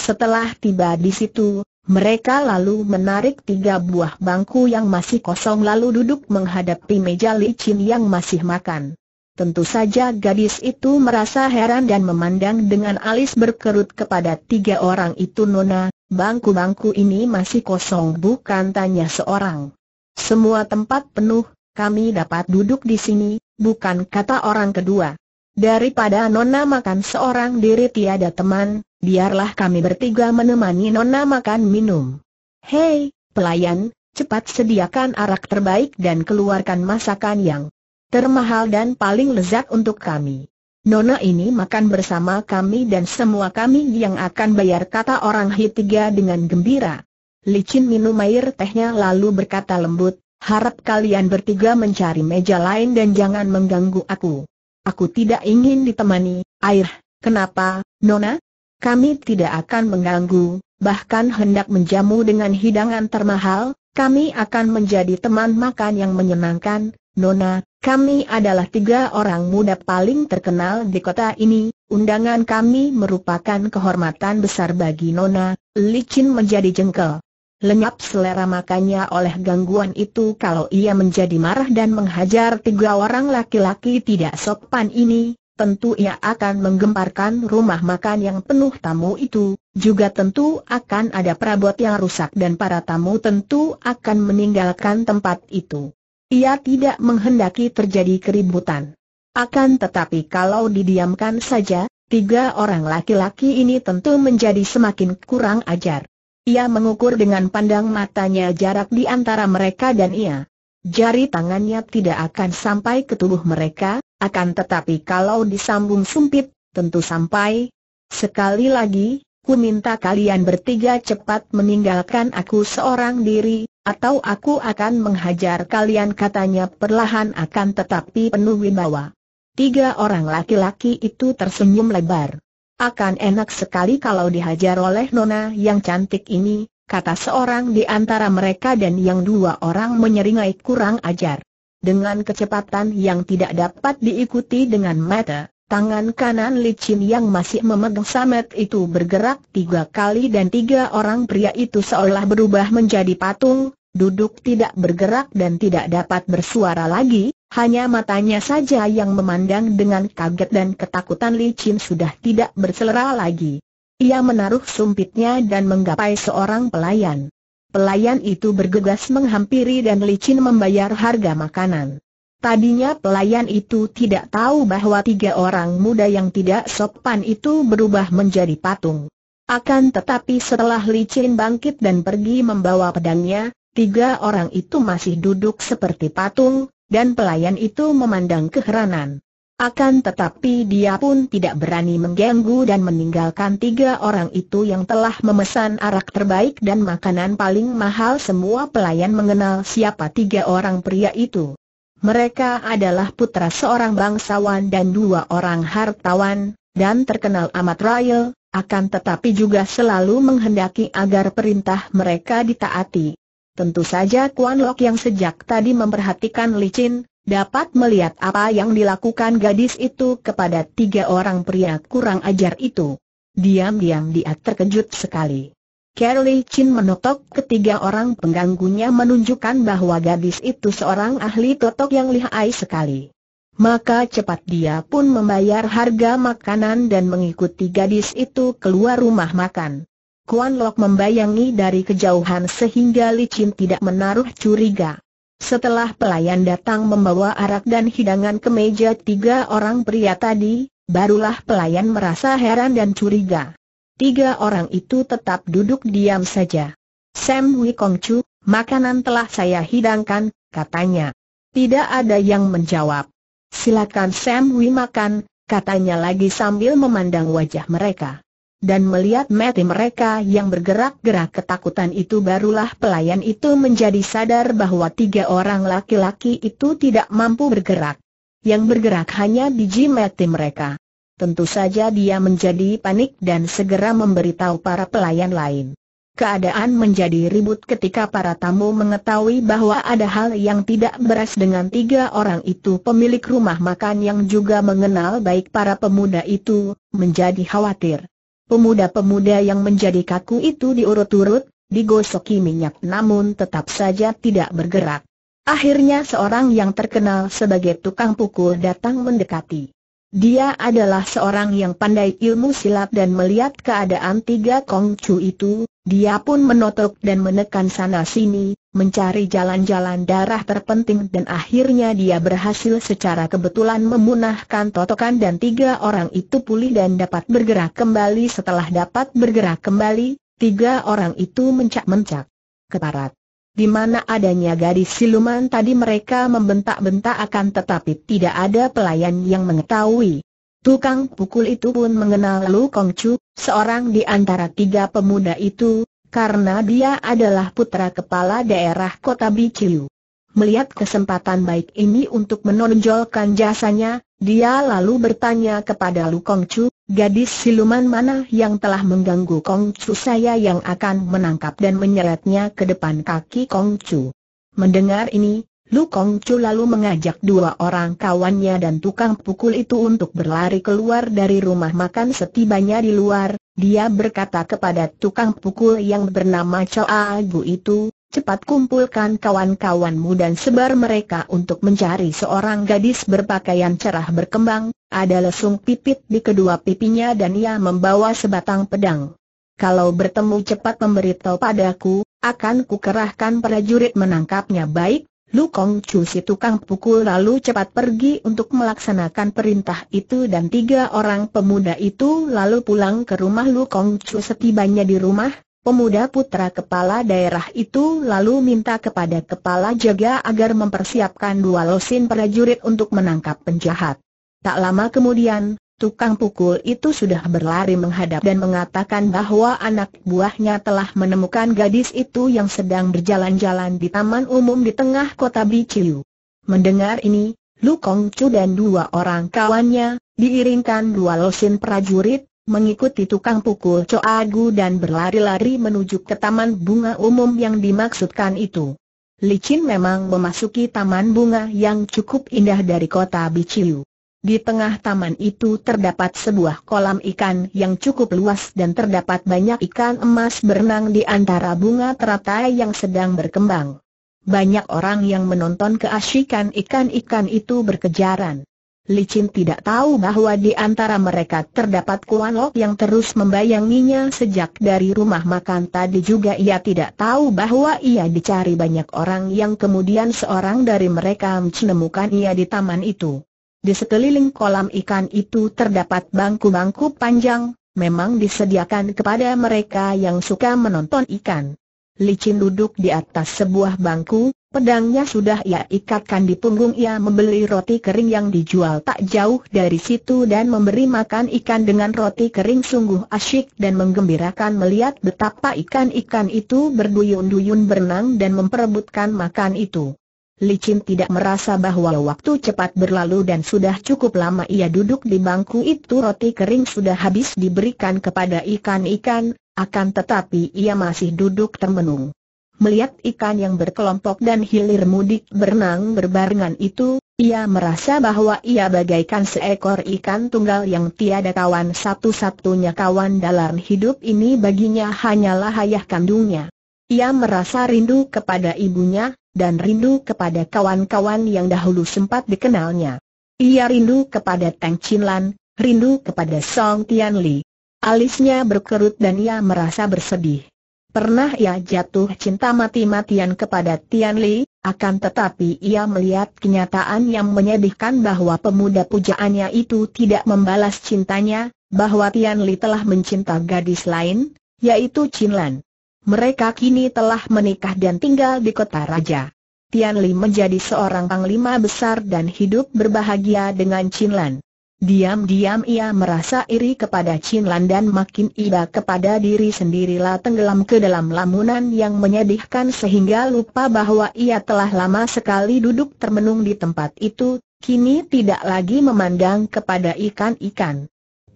Setelah tiba di situ, mereka lalu menarik tiga buah bangku yang masih kosong lalu duduk menghadapi meja licin yang masih makan. Tentu saja gadis itu merasa heran dan memandang dengan alis berkerut kepada tiga orang itu Nona, bangku-bangku ini masih kosong bukan tanya seorang. Semua tempat penuh, kami dapat duduk di sini, bukan kata orang kedua. Daripada Nona makan seorang diri tiada teman, biarlah kami bertiga menemani Nona makan minum. Hei, pelayan, cepat sediakan arak terbaik dan keluarkan masakan yang termahal dan paling lezat untuk kami. Nona ini makan bersama kami dan semua kami yang akan bayar kata orang Hitiga dengan gembira. Licin minum air tehnya lalu berkata lembut, harap kalian bertiga mencari meja lain dan jangan mengganggu aku. Aku tidak ingin ditemani, air, kenapa, Nona? Kami tidak akan mengganggu, bahkan hendak menjamu dengan hidangan termahal, kami akan menjadi teman makan yang menyenangkan, Nona, kami adalah tiga orang muda paling terkenal di kota ini, undangan kami merupakan kehormatan besar bagi Nona, licin menjadi jengkel. Lenyap selera makannya oleh gangguan itu kalau ia menjadi marah dan menghajar tiga orang laki-laki tidak sopan ini, tentu ia akan menggemparkan rumah makan yang penuh tamu itu, juga tentu akan ada perabot yang rusak dan para tamu tentu akan meninggalkan tempat itu. Ia tidak menghendaki terjadi keributan. Akan tetapi kalau didiamkan saja, tiga orang laki-laki ini tentu menjadi semakin kurang ajar. Ia mengukur dengan pandang matanya jarak di antara mereka dan ia. Jari tangannya tidak akan sampai ke tubuh mereka, akan tetapi kalau disambung sumpit, tentu sampai. Sekali lagi, Ku minta kalian bertiga cepat meninggalkan aku seorang diri, atau aku akan menghajar kalian katanya perlahan akan tetapi penuh wibawa. Tiga orang laki-laki itu tersenyum lebar. Akan enak sekali kalau dihajar oleh nona yang cantik ini, kata seorang di antara mereka dan yang dua orang menyeringai kurang ajar. Dengan kecepatan yang tidak dapat diikuti dengan mata, Tangan kanan licin yang masih memegang samet itu bergerak tiga kali dan tiga orang pria itu seolah berubah menjadi patung, duduk tidak bergerak dan tidak dapat bersuara lagi, hanya matanya saja yang memandang dengan kaget dan ketakutan licin sudah tidak berselera lagi. Ia menaruh sumpitnya dan menggapai seorang pelayan. Pelayan itu bergegas menghampiri dan licin membayar harga makanan. Tadinya pelayan itu tidak tahu bahwa tiga orang muda yang tidak sopan itu berubah menjadi patung. Akan tetapi setelah licin bangkit dan pergi membawa pedangnya, tiga orang itu masih duduk seperti patung, dan pelayan itu memandang keheranan. Akan tetapi dia pun tidak berani mengganggu dan meninggalkan tiga orang itu yang telah memesan arak terbaik dan makanan paling mahal semua pelayan mengenal siapa tiga orang pria itu. Mereka adalah putra seorang bangsawan dan dua orang hartawan, dan terkenal amat royal, akan tetapi juga selalu menghendaki agar perintah mereka ditaati. Tentu saja Kuan Lok yang sejak tadi memperhatikan licin, dapat melihat apa yang dilakukan gadis itu kepada tiga orang pria kurang ajar itu. Diam-diam dia terkejut sekali. Carly Chin menotok ketiga orang pengganggunya menunjukkan bahwa gadis itu seorang ahli totok yang lihai sekali. Maka cepat dia pun membayar harga makanan dan mengikuti gadis itu keluar rumah makan. Kuan Lok membayangi dari kejauhan sehingga Li Chin tidak menaruh curiga. Setelah pelayan datang membawa arak dan hidangan ke meja tiga orang pria tadi, barulah pelayan merasa heran dan curiga. Tiga orang itu tetap duduk diam saja. Sam Wikong Chu, makanan telah saya hidangkan, katanya. Tidak ada yang menjawab. Silakan Sam Wi makan, katanya lagi sambil memandang wajah mereka. Dan melihat mati mereka yang bergerak-gerak ketakutan itu barulah pelayan itu menjadi sadar bahwa tiga orang laki-laki itu tidak mampu bergerak. Yang bergerak hanya biji mati mereka. Tentu saja dia menjadi panik dan segera memberitahu para pelayan lain. Keadaan menjadi ribut ketika para tamu mengetahui bahwa ada hal yang tidak beres dengan tiga orang itu pemilik rumah makan yang juga mengenal baik para pemuda itu, menjadi khawatir. Pemuda-pemuda yang menjadi kaku itu diurut-urut, digosoki minyak namun tetap saja tidak bergerak. Akhirnya seorang yang terkenal sebagai tukang pukul datang mendekati. Dia adalah seorang yang pandai ilmu silat dan melihat keadaan tiga kongcu itu, dia pun menotok dan menekan sana-sini, mencari jalan-jalan darah terpenting dan akhirnya dia berhasil secara kebetulan memunahkan totokan dan tiga orang itu pulih dan dapat bergerak kembali setelah dapat bergerak kembali, tiga orang itu mencak-mencak. Keparat di mana adanya gadis siluman tadi mereka membentak-bentak akan tetapi tidak ada pelayan yang mengetahui. Tukang pukul itu pun mengenal Lu Kong Chu, seorang di antara tiga pemuda itu, karena dia adalah putra kepala daerah kota Bichiu. Melihat kesempatan baik ini untuk menonjolkan jasanya, dia lalu bertanya kepada Lu Kong Chu, Gadis siluman mana yang telah mengganggu Kong Chu saya yang akan menangkap dan menyeretnya ke depan kaki Kong Chu. Mendengar ini, Lu Kong Chu lalu mengajak dua orang kawannya dan tukang pukul itu untuk berlari keluar dari rumah makan setibanya di luar, dia berkata kepada tukang pukul yang bernama Choa Gu itu, Cepat kumpulkan kawan-kawanmu dan sebar mereka untuk mencari seorang gadis berpakaian cerah berkembang, ada lesung pipit di kedua pipinya dan ia membawa sebatang pedang. Kalau bertemu cepat memberitahu padaku, akan kukerahkan prajurit menangkapnya baik, Lu Kong Chu si tukang pukul lalu cepat pergi untuk melaksanakan perintah itu dan tiga orang pemuda itu lalu pulang ke rumah Lu Kong Chu setibanya di rumah, Pemuda putra kepala daerah itu lalu minta kepada kepala jaga agar mempersiapkan dua losin prajurit untuk menangkap penjahat. Tak lama kemudian, tukang pukul itu sudah berlari menghadap dan mengatakan bahwa anak buahnya telah menemukan gadis itu yang sedang berjalan-jalan di taman umum di tengah kota Biciu. Mendengar ini, Lu Kong dan dua orang kawannya, diiringkan dua losin prajurit, mengikuti tukang pukul Coagu dan berlari-lari menuju ke taman bunga umum yang dimaksudkan itu. Licin memang memasuki taman bunga yang cukup indah dari kota Biciu. Di tengah taman itu terdapat sebuah kolam ikan yang cukup luas dan terdapat banyak ikan emas berenang di antara bunga teratai yang sedang berkembang. Banyak orang yang menonton keasyikan ikan-ikan itu berkejaran. Licin tidak tahu bahwa di antara mereka terdapat Kuan Lok yang terus membayanginya sejak dari rumah makan tadi juga ia tidak tahu bahwa ia dicari banyak orang yang kemudian seorang dari mereka menemukan ia di taman itu. Di sekeliling kolam ikan itu terdapat bangku-bangku panjang, memang disediakan kepada mereka yang suka menonton ikan licin duduk di atas sebuah bangku, pedangnya sudah ia ikatkan di punggung ia membeli roti kering yang dijual tak jauh dari situ dan memberi makan ikan dengan roti kering sungguh asyik dan menggembirakan melihat betapa ikan-ikan itu berduyun-duyun berenang dan memperebutkan makan itu. Licin tidak merasa bahwa waktu cepat berlalu dan sudah cukup lama ia duduk di bangku itu roti kering sudah habis diberikan kepada ikan-ikan, akan tetapi ia masih duduk termenung. Melihat ikan yang berkelompok dan hilir mudik berenang berbarengan itu, ia merasa bahwa ia bagaikan seekor ikan tunggal yang tiada kawan satu-satunya kawan dalam hidup ini baginya hanyalah ayah kandungnya. Ia merasa rindu kepada ibunya, dan rindu kepada kawan-kawan yang dahulu sempat dikenalnya. Ia rindu kepada Tang Chin Lan, rindu kepada Song Tian Li. Alisnya berkerut dan ia merasa bersedih. Pernah ia jatuh cinta mati-matian kepada Tian Li, akan tetapi ia melihat kenyataan yang menyedihkan bahwa pemuda pujaannya itu tidak membalas cintanya, bahwa Tian Li telah mencinta gadis lain, yaitu Chin Lan. Mereka kini telah menikah dan tinggal di kota raja. Tian Li menjadi seorang panglima besar dan hidup berbahagia dengan Chin Lan. Diam-diam ia merasa iri kepada Chin Lan dan makin iba kepada diri sendirilah tenggelam ke dalam lamunan yang menyedihkan sehingga lupa bahwa ia telah lama sekali duduk termenung di tempat itu, kini tidak lagi memandang kepada ikan-ikan.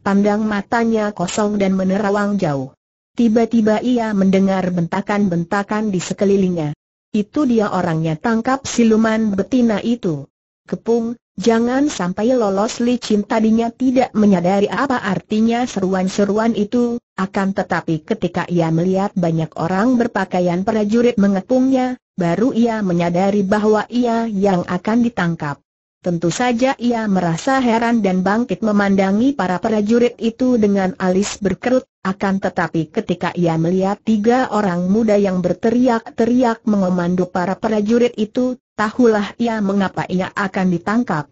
Pandang matanya kosong dan menerawang jauh. Tiba-tiba ia mendengar bentakan-bentakan di sekelilingnya. Itu dia orangnya tangkap siluman betina itu. Kepung, Jangan sampai lolos licin tadinya tidak menyadari apa artinya seruan-seruan itu, akan tetapi ketika ia melihat banyak orang berpakaian prajurit mengepungnya, baru ia menyadari bahwa ia yang akan ditangkap. Tentu saja ia merasa heran dan bangkit memandangi para prajurit itu dengan alis berkerut, akan tetapi ketika ia melihat tiga orang muda yang berteriak-teriak mengomando para prajurit itu, tahulah ia mengapa ia akan ditangkap.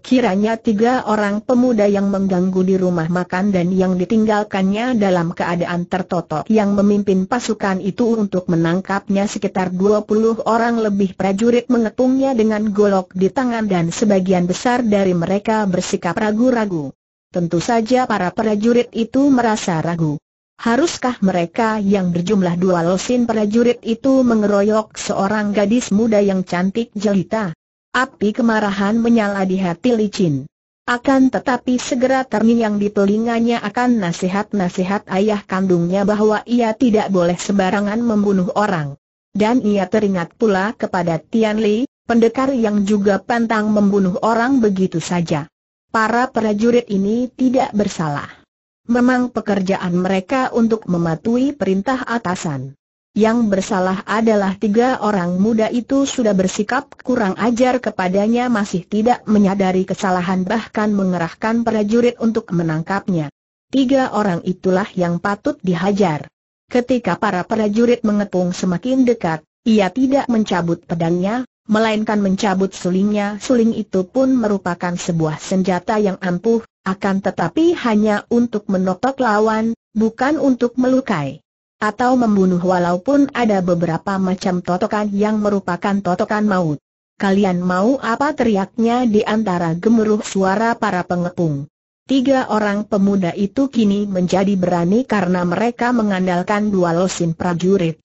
Kiranya tiga orang pemuda yang mengganggu di rumah makan dan yang ditinggalkannya dalam keadaan tertotok yang memimpin pasukan itu untuk menangkapnya sekitar 20 orang lebih prajurit mengepungnya dengan golok di tangan dan sebagian besar dari mereka bersikap ragu-ragu. Tentu saja para prajurit itu merasa ragu. Haruskah mereka yang berjumlah dua losin prajurit itu mengeroyok seorang gadis muda yang cantik jelita? Api kemarahan menyala di hati licin. Akan tetapi segera terngiang di telinganya akan nasihat-nasihat ayah kandungnya bahwa ia tidak boleh sembarangan membunuh orang. Dan ia teringat pula kepada Tian Li, pendekar yang juga pantang membunuh orang begitu saja. Para prajurit ini tidak bersalah. Memang pekerjaan mereka untuk mematuhi perintah atasan. Yang bersalah adalah tiga orang muda itu sudah bersikap kurang ajar kepadanya masih tidak menyadari kesalahan bahkan mengerahkan prajurit untuk menangkapnya. Tiga orang itulah yang patut dihajar. Ketika para prajurit mengepung semakin dekat, ia tidak mencabut pedangnya, melainkan mencabut sulingnya. Suling itu pun merupakan sebuah senjata yang ampuh, akan tetapi hanya untuk menotok lawan, bukan untuk melukai atau membunuh walaupun ada beberapa macam totokan yang merupakan totokan maut. Kalian mau apa teriaknya di antara gemuruh suara para pengepung. Tiga orang pemuda itu kini menjadi berani karena mereka mengandalkan dua losin prajurit.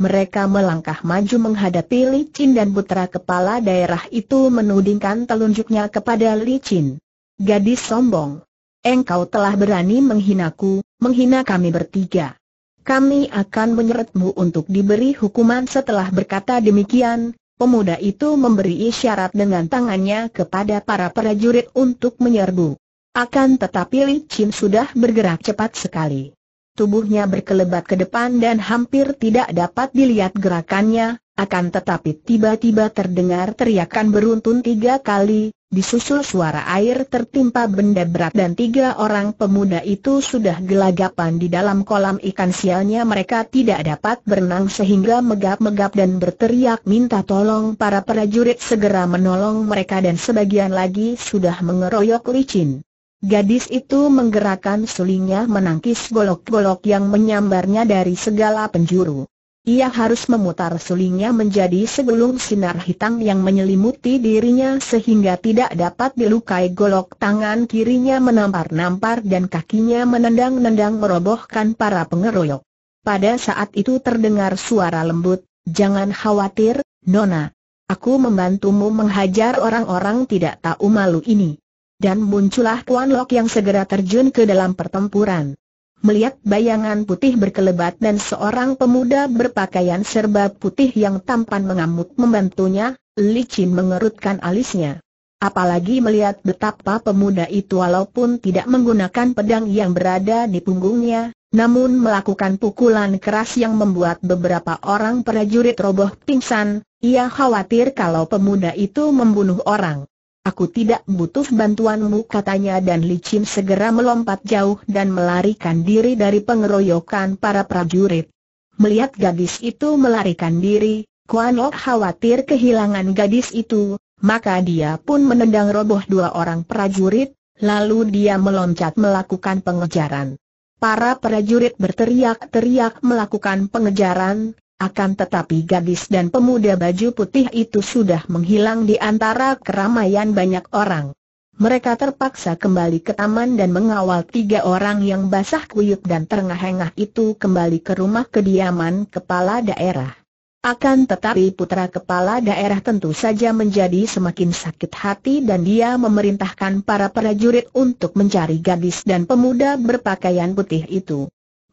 Mereka melangkah maju menghadapi Li Licin dan putra kepala daerah itu menudingkan telunjuknya kepada Li Licin. Gadis sombong. Engkau telah berani menghinaku, menghina kami bertiga. Kami akan menyeretmu untuk diberi hukuman setelah berkata demikian, pemuda itu memberi isyarat dengan tangannya kepada para prajurit untuk menyerbu. Akan tetapi Li Chin sudah bergerak cepat sekali. Tubuhnya berkelebat ke depan dan hampir tidak dapat dilihat gerakannya, akan tetapi tiba-tiba terdengar teriakan beruntun tiga kali, disusul suara air tertimpa benda berat dan tiga orang pemuda itu sudah gelagapan di dalam kolam ikan sialnya mereka tidak dapat berenang sehingga megap-megap dan berteriak minta tolong para prajurit segera menolong mereka dan sebagian lagi sudah mengeroyok licin. Gadis itu menggerakkan sulingnya menangkis golok-golok yang menyambarnya dari segala penjuru. Ia harus memutar sulingnya menjadi segelung sinar hitam yang menyelimuti dirinya sehingga tidak dapat dilukai golok tangan kirinya menampar-nampar dan kakinya menendang-nendang merobohkan para pengeroyok. Pada saat itu terdengar suara lembut, jangan khawatir, Nona. Aku membantumu menghajar orang-orang tidak tahu malu ini. Dan muncullah Tuan Lok yang segera terjun ke dalam pertempuran melihat bayangan putih berkelebat dan seorang pemuda berpakaian serba putih yang tampan mengamuk membantunya, Li licin mengerutkan alisnya. Apalagi melihat betapa pemuda itu walaupun tidak menggunakan pedang yang berada di punggungnya, namun melakukan pukulan keras yang membuat beberapa orang prajurit roboh pingsan, ia khawatir kalau pemuda itu membunuh orang. Aku tidak butuh bantuanmu katanya dan licin segera melompat jauh dan melarikan diri dari pengeroyokan para prajurit. Melihat gadis itu melarikan diri, Kuan Lok khawatir kehilangan gadis itu, maka dia pun menendang roboh dua orang prajurit, lalu dia meloncat melakukan pengejaran. Para prajurit berteriak-teriak melakukan pengejaran, akan tetapi gadis dan pemuda baju putih itu sudah menghilang di antara keramaian banyak orang. Mereka terpaksa kembali ke taman dan mengawal tiga orang yang basah kuyup dan terengah-engah itu kembali ke rumah kediaman kepala daerah. Akan tetapi putra kepala daerah tentu saja menjadi semakin sakit hati dan dia memerintahkan para prajurit untuk mencari gadis dan pemuda berpakaian putih itu.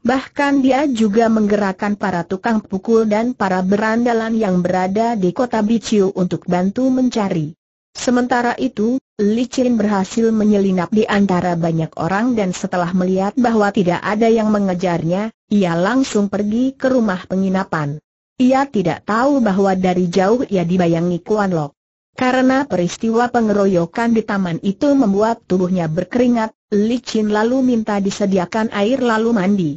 Bahkan dia juga menggerakkan para tukang pukul dan para berandalan yang berada di kota Biciu untuk bantu mencari. Sementara itu, Li Chen berhasil menyelinap di antara banyak orang dan setelah melihat bahwa tidak ada yang mengejarnya, ia langsung pergi ke rumah penginapan. Ia tidak tahu bahwa dari jauh ia dibayangi Kuan Lok. Karena peristiwa pengeroyokan di taman itu membuat tubuhnya berkeringat, Li Chen lalu minta disediakan air lalu mandi.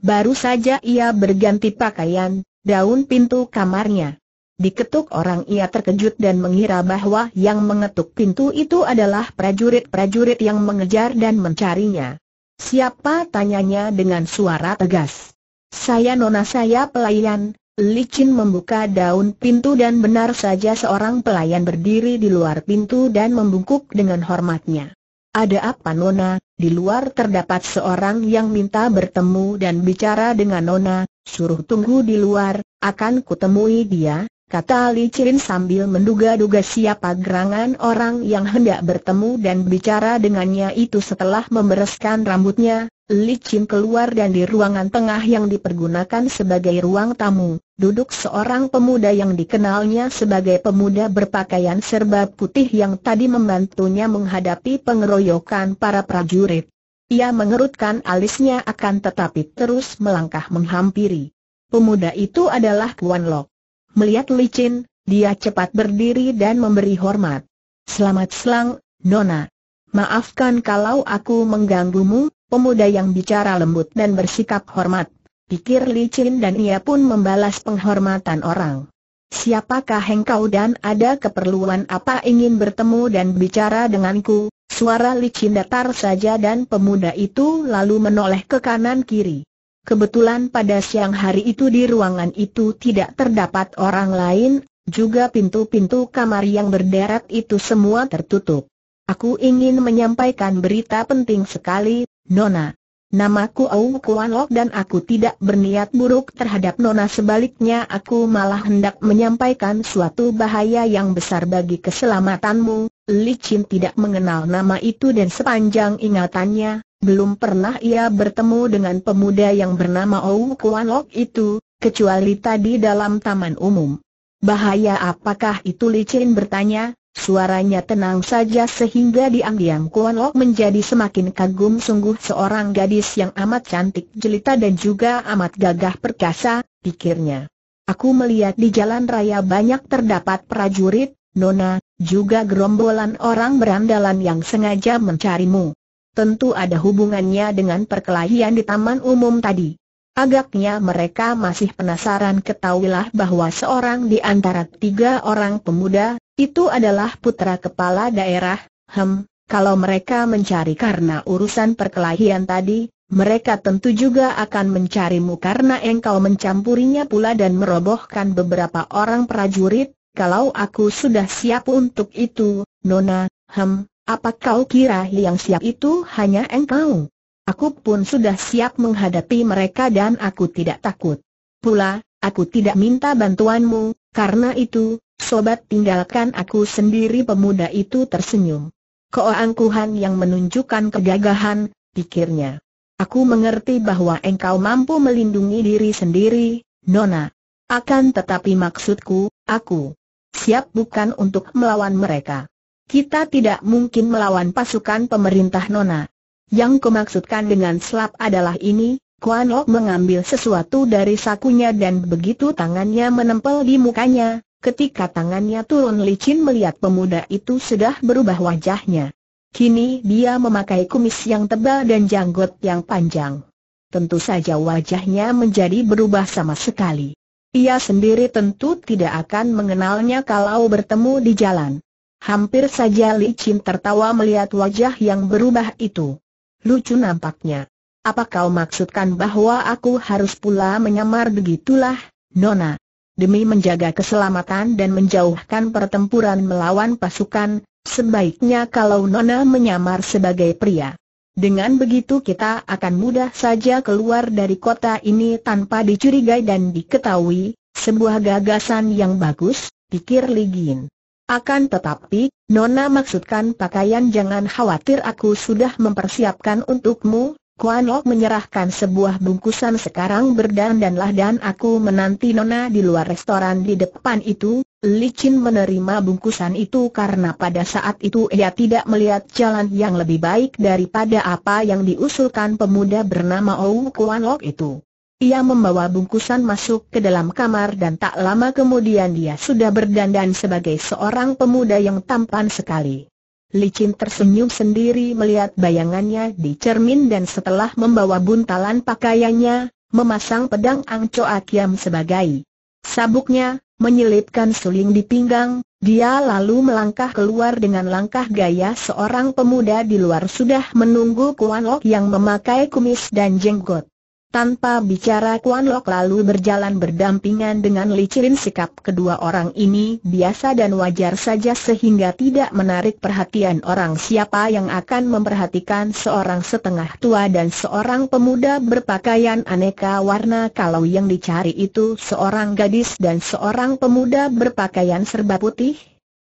Baru saja ia berganti pakaian, daun pintu kamarnya. Diketuk orang ia terkejut dan mengira bahwa yang mengetuk pintu itu adalah prajurit-prajurit yang mengejar dan mencarinya. Siapa tanyanya dengan suara tegas. Saya nona saya pelayan, licin membuka daun pintu dan benar saja seorang pelayan berdiri di luar pintu dan membungkuk dengan hormatnya. Ada apa Nona? Di luar terdapat seorang yang minta bertemu dan bicara dengan Nona, suruh tunggu di luar, akan kutemui dia, kata Li Cirin sambil menduga-duga siapa gerangan orang yang hendak bertemu dan bicara dengannya itu setelah membereskan rambutnya, Licin keluar dan di ruangan tengah yang dipergunakan sebagai ruang tamu, duduk seorang pemuda yang dikenalnya sebagai pemuda berpakaian serba putih yang tadi membantunya menghadapi pengeroyokan para prajurit. Ia mengerutkan alisnya akan tetapi terus melangkah menghampiri. Pemuda itu adalah Kuan Lok. Melihat Licin, dia cepat berdiri dan memberi hormat. Selamat selang, Nona. Maafkan kalau aku mengganggumu, pemuda yang bicara lembut dan bersikap hormat. Pikir Li Chin dan ia pun membalas penghormatan orang. Siapakah engkau dan ada keperluan apa ingin bertemu dan bicara denganku? Suara Li Chin datar saja dan pemuda itu lalu menoleh ke kanan kiri. Kebetulan pada siang hari itu di ruangan itu tidak terdapat orang lain, juga pintu-pintu kamar yang berderet itu semua tertutup. Aku ingin menyampaikan berita penting sekali, Nona. Namaku Au Kuan dan aku tidak berniat buruk terhadap Nona sebaliknya aku malah hendak menyampaikan suatu bahaya yang besar bagi keselamatanmu. Li Chin tidak mengenal nama itu dan sepanjang ingatannya, belum pernah ia bertemu dengan pemuda yang bernama Au Kuan itu, kecuali tadi dalam taman umum. Bahaya apakah itu Li Chin bertanya, Suaranya tenang saja sehingga diam-diam Kuan Lok menjadi semakin kagum sungguh seorang gadis yang amat cantik jelita dan juga amat gagah perkasa, pikirnya. Aku melihat di jalan raya banyak terdapat prajurit, nona, juga gerombolan orang berandalan yang sengaja mencarimu. Tentu ada hubungannya dengan perkelahian di taman umum tadi. Agaknya mereka masih penasaran ketahuilah bahwa seorang di antara tiga orang pemuda, itu adalah putra kepala daerah, hem, kalau mereka mencari karena urusan perkelahian tadi, mereka tentu juga akan mencarimu karena engkau mencampurinya pula dan merobohkan beberapa orang prajurit, kalau aku sudah siap untuk itu, Nona, hem, apa kau kira yang siap itu hanya engkau? Aku pun sudah siap menghadapi mereka dan aku tidak takut. Pula, aku tidak minta bantuanmu, karena itu, Sobat tinggalkan aku sendiri pemuda itu tersenyum. Keangkuhan yang menunjukkan kegagahan, pikirnya. Aku mengerti bahwa engkau mampu melindungi diri sendiri, Nona. Akan tetapi maksudku, aku siap bukan untuk melawan mereka. Kita tidak mungkin melawan pasukan pemerintah Nona. Yang kumaksudkan dengan selap adalah ini, Kuan Lok mengambil sesuatu dari sakunya dan begitu tangannya menempel di mukanya, Ketika tangannya turun licin melihat pemuda itu sudah berubah wajahnya. Kini dia memakai kumis yang tebal dan janggut yang panjang. Tentu saja wajahnya menjadi berubah sama sekali. Ia sendiri tentu tidak akan mengenalnya kalau bertemu di jalan. Hampir saja licin tertawa melihat wajah yang berubah itu. Lucu nampaknya. Apa kau maksudkan bahwa aku harus pula menyamar begitulah, Nona? demi menjaga keselamatan dan menjauhkan pertempuran melawan pasukan, sebaiknya kalau Nona menyamar sebagai pria. Dengan begitu kita akan mudah saja keluar dari kota ini tanpa dicurigai dan diketahui, sebuah gagasan yang bagus, pikir Ligin. Akan tetapi, Nona maksudkan pakaian jangan khawatir aku sudah mempersiapkan untukmu, Kuan Lok menyerahkan sebuah bungkusan sekarang berdandanlah dan aku menanti Nona di luar restoran di depan itu. Li Licin menerima bungkusan itu karena pada saat itu ia tidak melihat jalan yang lebih baik daripada apa yang diusulkan pemuda bernama Ou Kuan Lok itu. Ia membawa bungkusan masuk ke dalam kamar dan tak lama kemudian dia sudah berdandan sebagai seorang pemuda yang tampan sekali. Licin tersenyum sendiri melihat bayangannya di cermin dan setelah membawa buntalan pakaiannya, memasang pedang Angcoa Kiam sebagai sabuknya, menyelipkan suling di pinggang, dia lalu melangkah keluar dengan langkah gaya seorang pemuda di luar sudah menunggu Kuan Lok yang memakai kumis dan jenggot. Tanpa bicara Kuan Lok lalu berjalan berdampingan dengan licirin sikap kedua orang ini biasa dan wajar saja sehingga tidak menarik perhatian orang siapa yang akan memperhatikan seorang setengah tua dan seorang pemuda berpakaian aneka warna kalau yang dicari itu seorang gadis dan seorang pemuda berpakaian serba putih,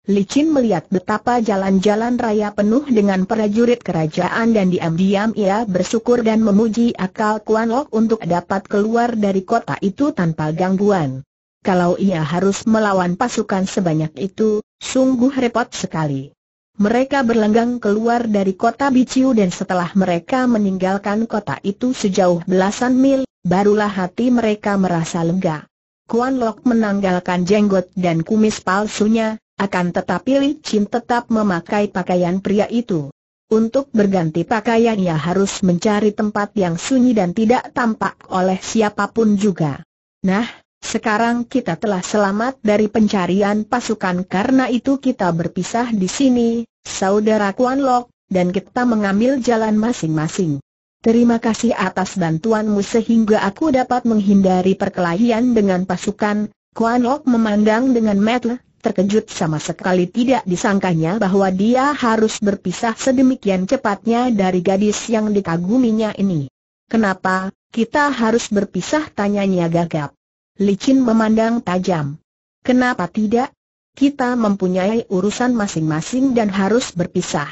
Licin melihat betapa jalan-jalan raya penuh dengan prajurit kerajaan dan diam-diam ia bersyukur dan memuji akal Kuan Lok untuk dapat keluar dari kota itu tanpa gangguan. Kalau ia harus melawan pasukan sebanyak itu, sungguh repot sekali. Mereka berlenggang keluar dari kota Biciu dan setelah mereka meninggalkan kota itu sejauh belasan mil, barulah hati mereka merasa lega. Kuan Lok menanggalkan jenggot dan kumis palsunya, akan tetapi Li Chin tetap memakai pakaian pria itu. Untuk berganti pakaian ia harus mencari tempat yang sunyi dan tidak tampak oleh siapapun juga. Nah, sekarang kita telah selamat dari pencarian pasukan karena itu kita berpisah di sini, saudara Kuan Lok, dan kita mengambil jalan masing-masing. Terima kasih atas bantuanmu sehingga aku dapat menghindari perkelahian dengan pasukan. Kuan Lok memandang dengan metel terkejut sama sekali tidak disangkanya bahwa dia harus berpisah sedemikian cepatnya dari gadis yang dikaguminya ini. Kenapa, kita harus berpisah tanyanya gagap. Licin memandang tajam. Kenapa tidak? Kita mempunyai urusan masing-masing dan harus berpisah.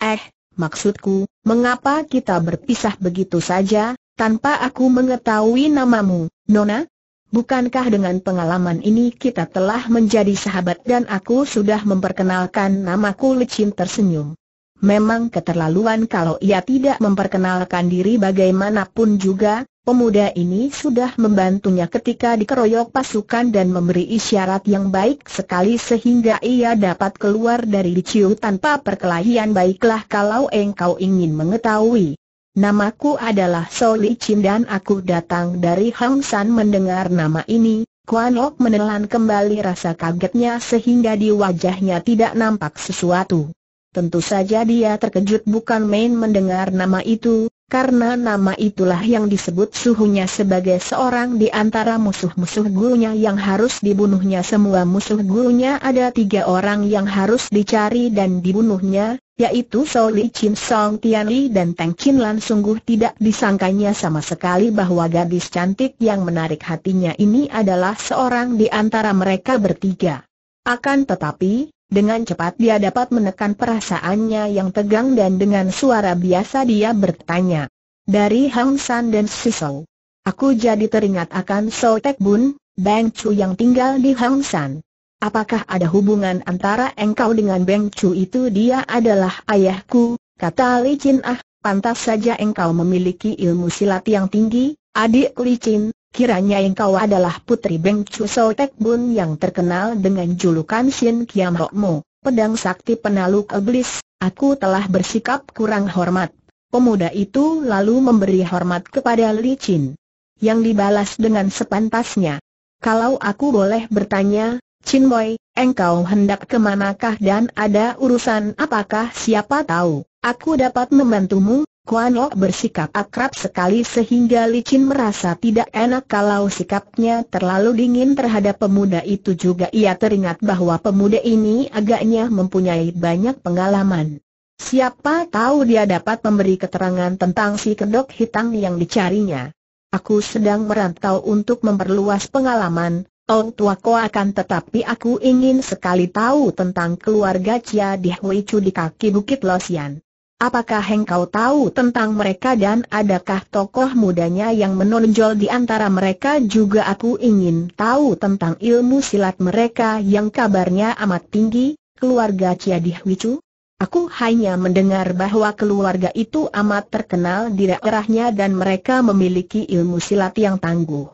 Eh, maksudku, mengapa kita berpisah begitu saja, tanpa aku mengetahui namamu, Nona? Bukankah dengan pengalaman ini kita telah menjadi sahabat dan aku sudah memperkenalkan namaku Licin tersenyum. Memang keterlaluan kalau ia tidak memperkenalkan diri bagaimanapun juga, pemuda ini sudah membantunya ketika dikeroyok pasukan dan memberi isyarat yang baik sekali sehingga ia dapat keluar dari Liciu tanpa perkelahian baiklah kalau engkau ingin mengetahui. Namaku adalah Soli Chin dan aku datang dari Hang San mendengar nama ini. Kuan Lok menelan kembali rasa kagetnya sehingga di wajahnya tidak nampak sesuatu. Tentu saja dia terkejut bukan main mendengar nama itu, karena nama itulah yang disebut suhunya sebagai seorang di antara musuh-musuh gurunya yang harus dibunuhnya Semua musuh gurunya ada tiga orang yang harus dicari dan dibunuhnya, yaitu So Li Chin Song Tian Li dan Tang Chin Lan sungguh tidak disangkanya sama sekali bahwa gadis cantik yang menarik hatinya ini adalah seorang di antara mereka bertiga. Akan tetapi, dengan cepat dia dapat menekan perasaannya yang tegang dan dengan suara biasa dia bertanya. Dari Hang San dan So. Aku jadi teringat akan So Tek Bun, Bang Chu yang tinggal di Hang San apakah ada hubungan antara engkau dengan Beng Chu itu dia adalah ayahku, kata Li Chin Ah, pantas saja engkau memiliki ilmu silat yang tinggi, adik Li Chin, kiranya engkau adalah putri Beng Chu So Tek Bun yang terkenal dengan julukan Shin Kiam Mo, pedang sakti penaluk iblis, aku telah bersikap kurang hormat. Pemuda itu lalu memberi hormat kepada Li Chin. Yang dibalas dengan sepantasnya. Kalau aku boleh bertanya, Chin Boy, engkau hendak kemanakah dan ada urusan apakah siapa tahu, aku dapat membantumu, Kuan Lok bersikap akrab sekali sehingga Li Chin merasa tidak enak kalau sikapnya terlalu dingin terhadap pemuda itu juga ia teringat bahwa pemuda ini agaknya mempunyai banyak pengalaman. Siapa tahu dia dapat memberi keterangan tentang si kedok hitam yang dicarinya. Aku sedang merantau untuk memperluas pengalaman, tua kau akan tetapi aku ingin sekali tahu tentang keluarga Cia di Hui Chu di kaki Bukit Losian. Apakah engkau tahu tentang mereka dan adakah tokoh mudanya yang menonjol di antara mereka juga aku ingin tahu tentang ilmu silat mereka yang kabarnya amat tinggi, keluarga Cia di Hui Chu? Aku hanya mendengar bahwa keluarga itu amat terkenal di daerahnya dan mereka memiliki ilmu silat yang tangguh.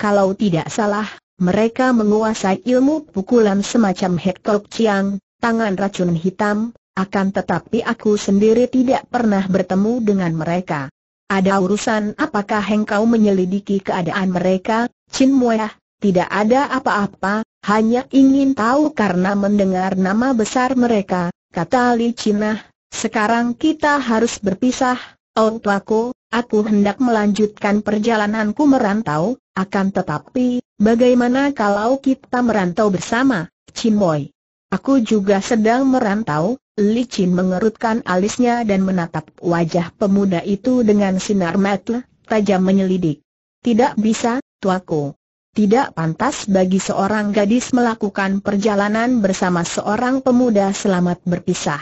Kalau tidak salah, mereka menguasai ilmu pukulan semacam Hektok Chiang, tangan racun hitam, akan tetapi aku sendiri tidak pernah bertemu dengan mereka. Ada urusan apakah hengkau menyelidiki keadaan mereka, Chin Mueh? Tidak ada apa-apa, hanya ingin tahu karena mendengar nama besar mereka, kata Li Chinah. Sekarang kita harus berpisah, Ong Tuako, aku hendak melanjutkan perjalananku merantau, akan tetapi, Bagaimana kalau kita merantau bersama, Chin Moy? Aku juga sedang merantau, Li Chin mengerutkan alisnya dan menatap wajah pemuda itu dengan sinar mata tajam menyelidik. Tidak bisa, tuaku. Tidak pantas bagi seorang gadis melakukan perjalanan bersama seorang pemuda selamat berpisah.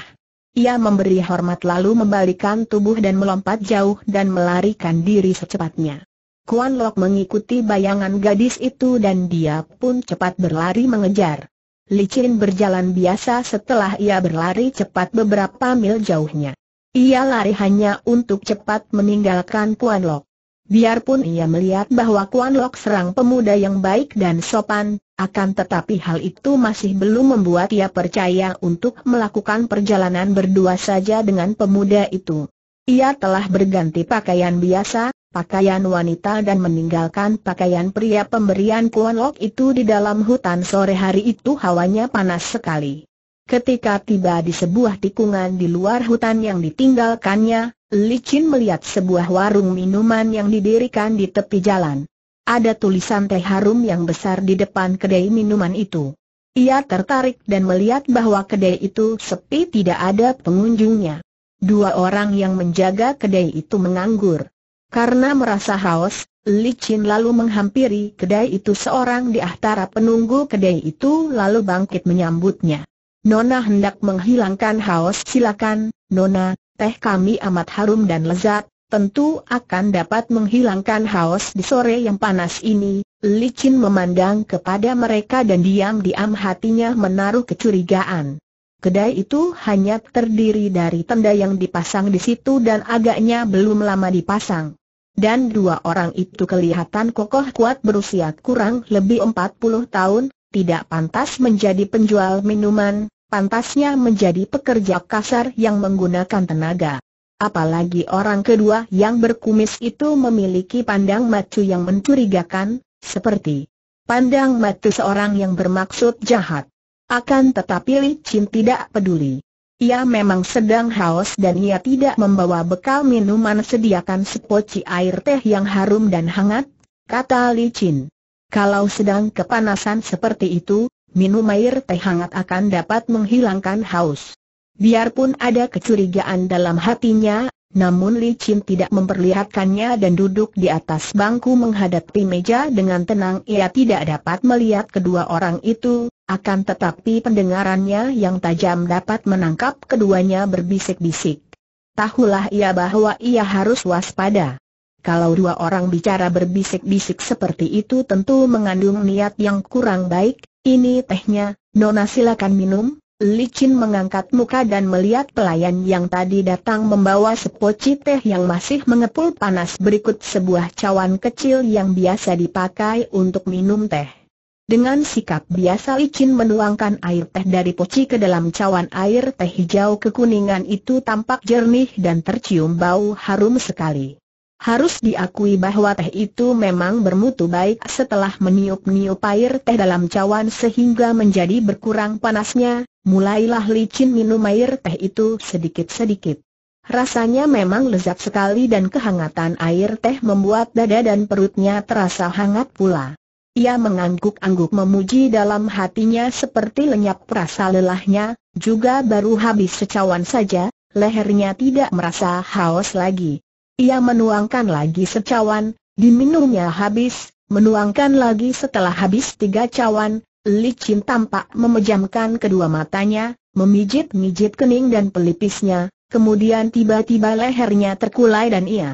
Ia memberi hormat lalu membalikan tubuh dan melompat jauh dan melarikan diri secepatnya. Kuan Lok mengikuti bayangan gadis itu dan dia pun cepat berlari mengejar. Licin berjalan biasa setelah ia berlari cepat beberapa mil jauhnya. Ia lari hanya untuk cepat meninggalkan Kuan Lok. Biarpun ia melihat bahwa Kuan Lok serang pemuda yang baik dan sopan, akan tetapi hal itu masih belum membuat ia percaya untuk melakukan perjalanan berdua saja dengan pemuda itu. Ia telah berganti pakaian biasa, pakaian wanita dan meninggalkan pakaian pria pemberian Kuan Lok itu di dalam hutan sore hari itu hawanya panas sekali. Ketika tiba di sebuah tikungan di luar hutan yang ditinggalkannya, Li Licin melihat sebuah warung minuman yang didirikan di tepi jalan. Ada tulisan teh harum yang besar di depan kedai minuman itu. Ia tertarik dan melihat bahwa kedai itu sepi tidak ada pengunjungnya. Dua orang yang menjaga kedai itu menganggur. Karena merasa haus, Li Chin lalu menghampiri kedai itu seorang di antara penunggu kedai itu lalu bangkit menyambutnya. Nona hendak menghilangkan haus silakan, Nona, teh kami amat harum dan lezat, tentu akan dapat menghilangkan haus di sore yang panas ini. Li Chin memandang kepada mereka dan diam-diam hatinya menaruh kecurigaan. Kedai itu hanya terdiri dari tenda yang dipasang di situ dan agaknya belum lama dipasang dan dua orang itu kelihatan kokoh kuat berusia kurang lebih 40 tahun, tidak pantas menjadi penjual minuman, pantasnya menjadi pekerja kasar yang menggunakan tenaga. Apalagi orang kedua yang berkumis itu memiliki pandang macu yang mencurigakan, seperti pandang macu seorang yang bermaksud jahat. Akan tetapi Li Chin tidak peduli. Ia memang sedang haus dan ia tidak membawa bekal minuman sediakan sepoci air teh yang harum dan hangat, kata Li Licin. Kalau sedang kepanasan seperti itu, minum air teh hangat akan dapat menghilangkan haus. Biarpun ada kecurigaan dalam hatinya, namun Li Licin tidak memperlihatkannya dan duduk di atas bangku menghadapi meja dengan tenang ia tidak dapat melihat kedua orang itu, akan tetapi pendengarannya yang tajam dapat menangkap keduanya berbisik-bisik. Tahulah ia bahwa ia harus waspada. Kalau dua orang bicara berbisik-bisik seperti itu tentu mengandung niat yang kurang baik, ini tehnya, Nona silakan minum. Licin mengangkat muka dan melihat pelayan yang tadi datang membawa sepoci teh yang masih mengepul panas berikut sebuah cawan kecil yang biasa dipakai untuk minum teh. Dengan sikap biasa Li menuangkan air teh dari poci ke dalam cawan air teh hijau kekuningan itu tampak jernih dan tercium bau harum sekali. Harus diakui bahwa teh itu memang bermutu baik setelah meniup-niup air teh dalam cawan sehingga menjadi berkurang panasnya, mulailah Li minum air teh itu sedikit-sedikit. Rasanya memang lezat sekali dan kehangatan air teh membuat dada dan perutnya terasa hangat pula. Ia mengangguk-angguk memuji dalam hatinya seperti lenyap perasa lelahnya, juga baru habis secawan saja, lehernya tidak merasa haus lagi. Ia menuangkan lagi secawan, diminumnya habis, menuangkan lagi setelah habis tiga cawan, licin tampak memejamkan kedua matanya, memijit-mijit kening dan pelipisnya, kemudian tiba-tiba lehernya terkulai dan ia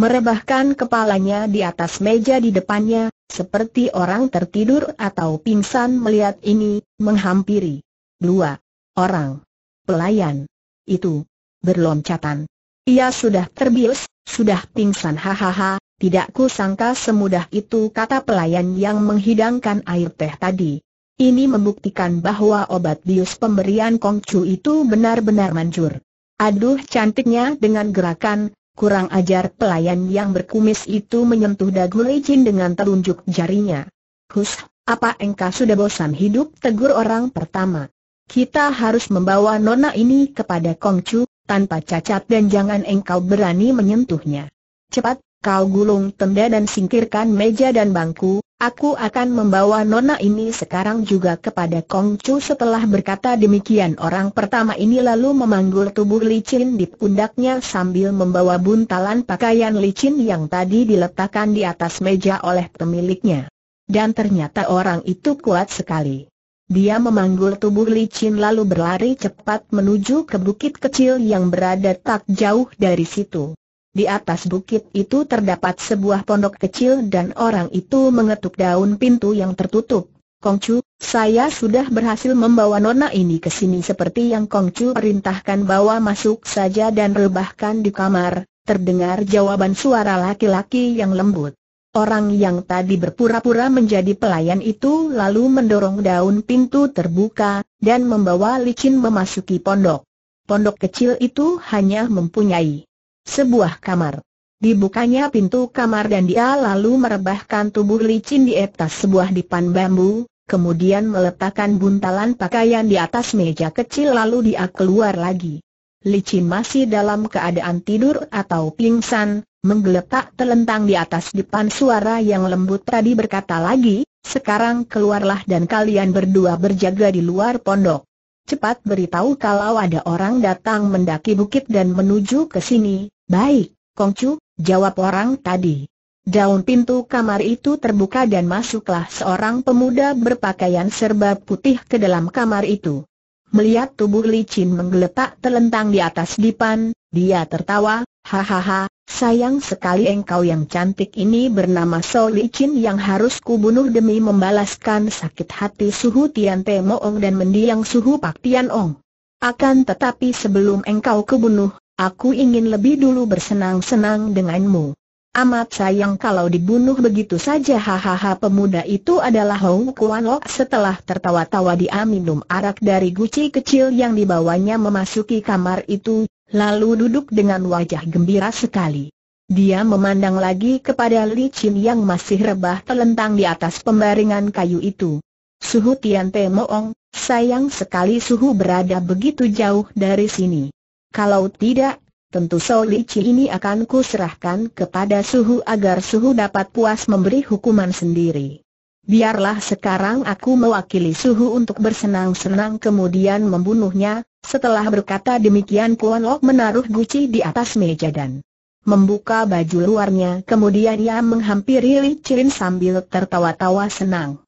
merebahkan kepalanya di atas meja di depannya, seperti orang tertidur atau pingsan melihat ini, menghampiri. Dua orang pelayan itu berloncatan. Ia sudah terbius, sudah pingsan hahaha, tidak kusangka semudah itu kata pelayan yang menghidangkan air teh tadi. Ini membuktikan bahwa obat bius pemberian Kongcu itu benar-benar manjur. Aduh cantiknya dengan gerakan, Kurang ajar pelayan yang berkumis itu menyentuh dagu licin dengan telunjuk jarinya. Hus, apa engkau sudah bosan hidup? Tegur orang pertama. Kita harus membawa nona ini kepada Kongcu, tanpa cacat dan jangan engkau berani menyentuhnya. Cepat, kau gulung tenda dan singkirkan meja dan bangku, Aku akan membawa nona ini sekarang juga kepada Kong Chu setelah berkata demikian orang pertama ini lalu memanggul tubuh licin di pundaknya sambil membawa buntalan pakaian licin yang tadi diletakkan di atas meja oleh pemiliknya. Dan ternyata orang itu kuat sekali. Dia memanggul tubuh licin lalu berlari cepat menuju ke bukit kecil yang berada tak jauh dari situ. Di atas bukit itu terdapat sebuah pondok kecil dan orang itu mengetuk daun pintu yang tertutup. Kongcu, saya sudah berhasil membawa nona ini ke sini seperti yang Kongcu perintahkan bawa masuk saja dan rebahkan di kamar. Terdengar jawaban suara laki-laki yang lembut. Orang yang tadi berpura-pura menjadi pelayan itu lalu mendorong daun pintu terbuka, dan membawa licin memasuki pondok. Pondok kecil itu hanya mempunyai sebuah kamar. Dibukanya pintu kamar dan dia lalu merebahkan tubuh licin di atas sebuah dipan bambu, kemudian meletakkan buntalan pakaian di atas meja kecil lalu dia keluar lagi. Licin masih dalam keadaan tidur atau pingsan, menggeletak telentang di atas dipan suara yang lembut tadi berkata lagi, sekarang keluarlah dan kalian berdua berjaga di luar pondok. Cepat beritahu kalau ada orang datang mendaki bukit dan menuju ke sini, Baik, Kongcu, jawab orang tadi. Daun pintu kamar itu terbuka dan masuklah seorang pemuda berpakaian serba putih ke dalam kamar itu. Melihat tubuh licin menggeletak terlentang di atas dipan, dia tertawa, hahaha, sayang sekali engkau yang cantik ini bernama So Licin yang harus kubunuh demi membalaskan sakit hati Suhu Tian Te Moong dan mendiang Suhu Pak Tian Ong. Akan tetapi sebelum engkau kebunuh, Aku ingin lebih dulu bersenang-senang denganmu. Amat sayang kalau dibunuh begitu saja hahaha pemuda itu adalah Hong Kuan Lok setelah tertawa-tawa dia minum arak dari guci kecil yang dibawanya memasuki kamar itu, lalu duduk dengan wajah gembira sekali. Dia memandang lagi kepada Li Chin yang masih rebah telentang di atas pembaringan kayu itu. Suhu Tian Te Moong, sayang sekali suhu berada begitu jauh dari sini. Kalau tidak, tentu Sou Lici ini akan kuserahkan kepada suhu agar suhu dapat puas memberi hukuman sendiri. Biarlah sekarang aku mewakili suhu untuk bersenang-senang kemudian membunuhnya, setelah berkata demikian Kuan Lok menaruh guci di atas meja dan membuka baju luarnya kemudian ia menghampiri Li Chin sambil tertawa-tawa senang.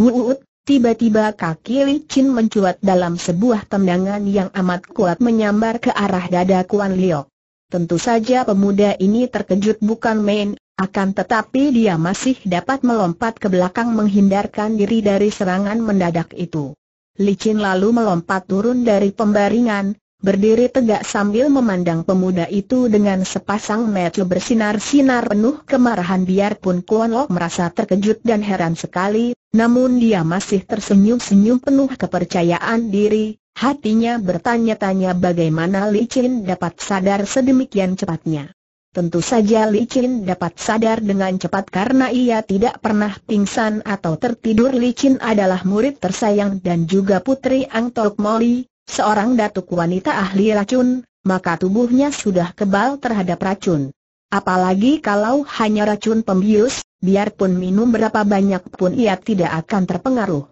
Wuut, Tiba-tiba kaki Li Chin mencuat dalam sebuah tendangan yang amat kuat menyambar ke arah dada Kuan Liok. Tentu saja pemuda ini terkejut bukan main, akan tetapi dia masih dapat melompat ke belakang menghindarkan diri dari serangan mendadak itu. Li Licin lalu melompat turun dari pembaringan, berdiri tegak sambil memandang pemuda itu dengan sepasang mata bersinar-sinar penuh kemarahan biarpun Kuan Lok merasa terkejut dan heran sekali, namun dia masih tersenyum-senyum penuh kepercayaan diri, hatinya bertanya-tanya bagaimana Li Qin dapat sadar sedemikian cepatnya. Tentu saja Li Qin dapat sadar dengan cepat karena ia tidak pernah pingsan atau tertidur Li Qin adalah murid tersayang dan juga putri Ang Tok Moli, seorang datuk wanita ahli racun, maka tubuhnya sudah kebal terhadap racun. Apalagi kalau hanya racun pembius, biarpun minum berapa banyak pun ia tidak akan terpengaruh.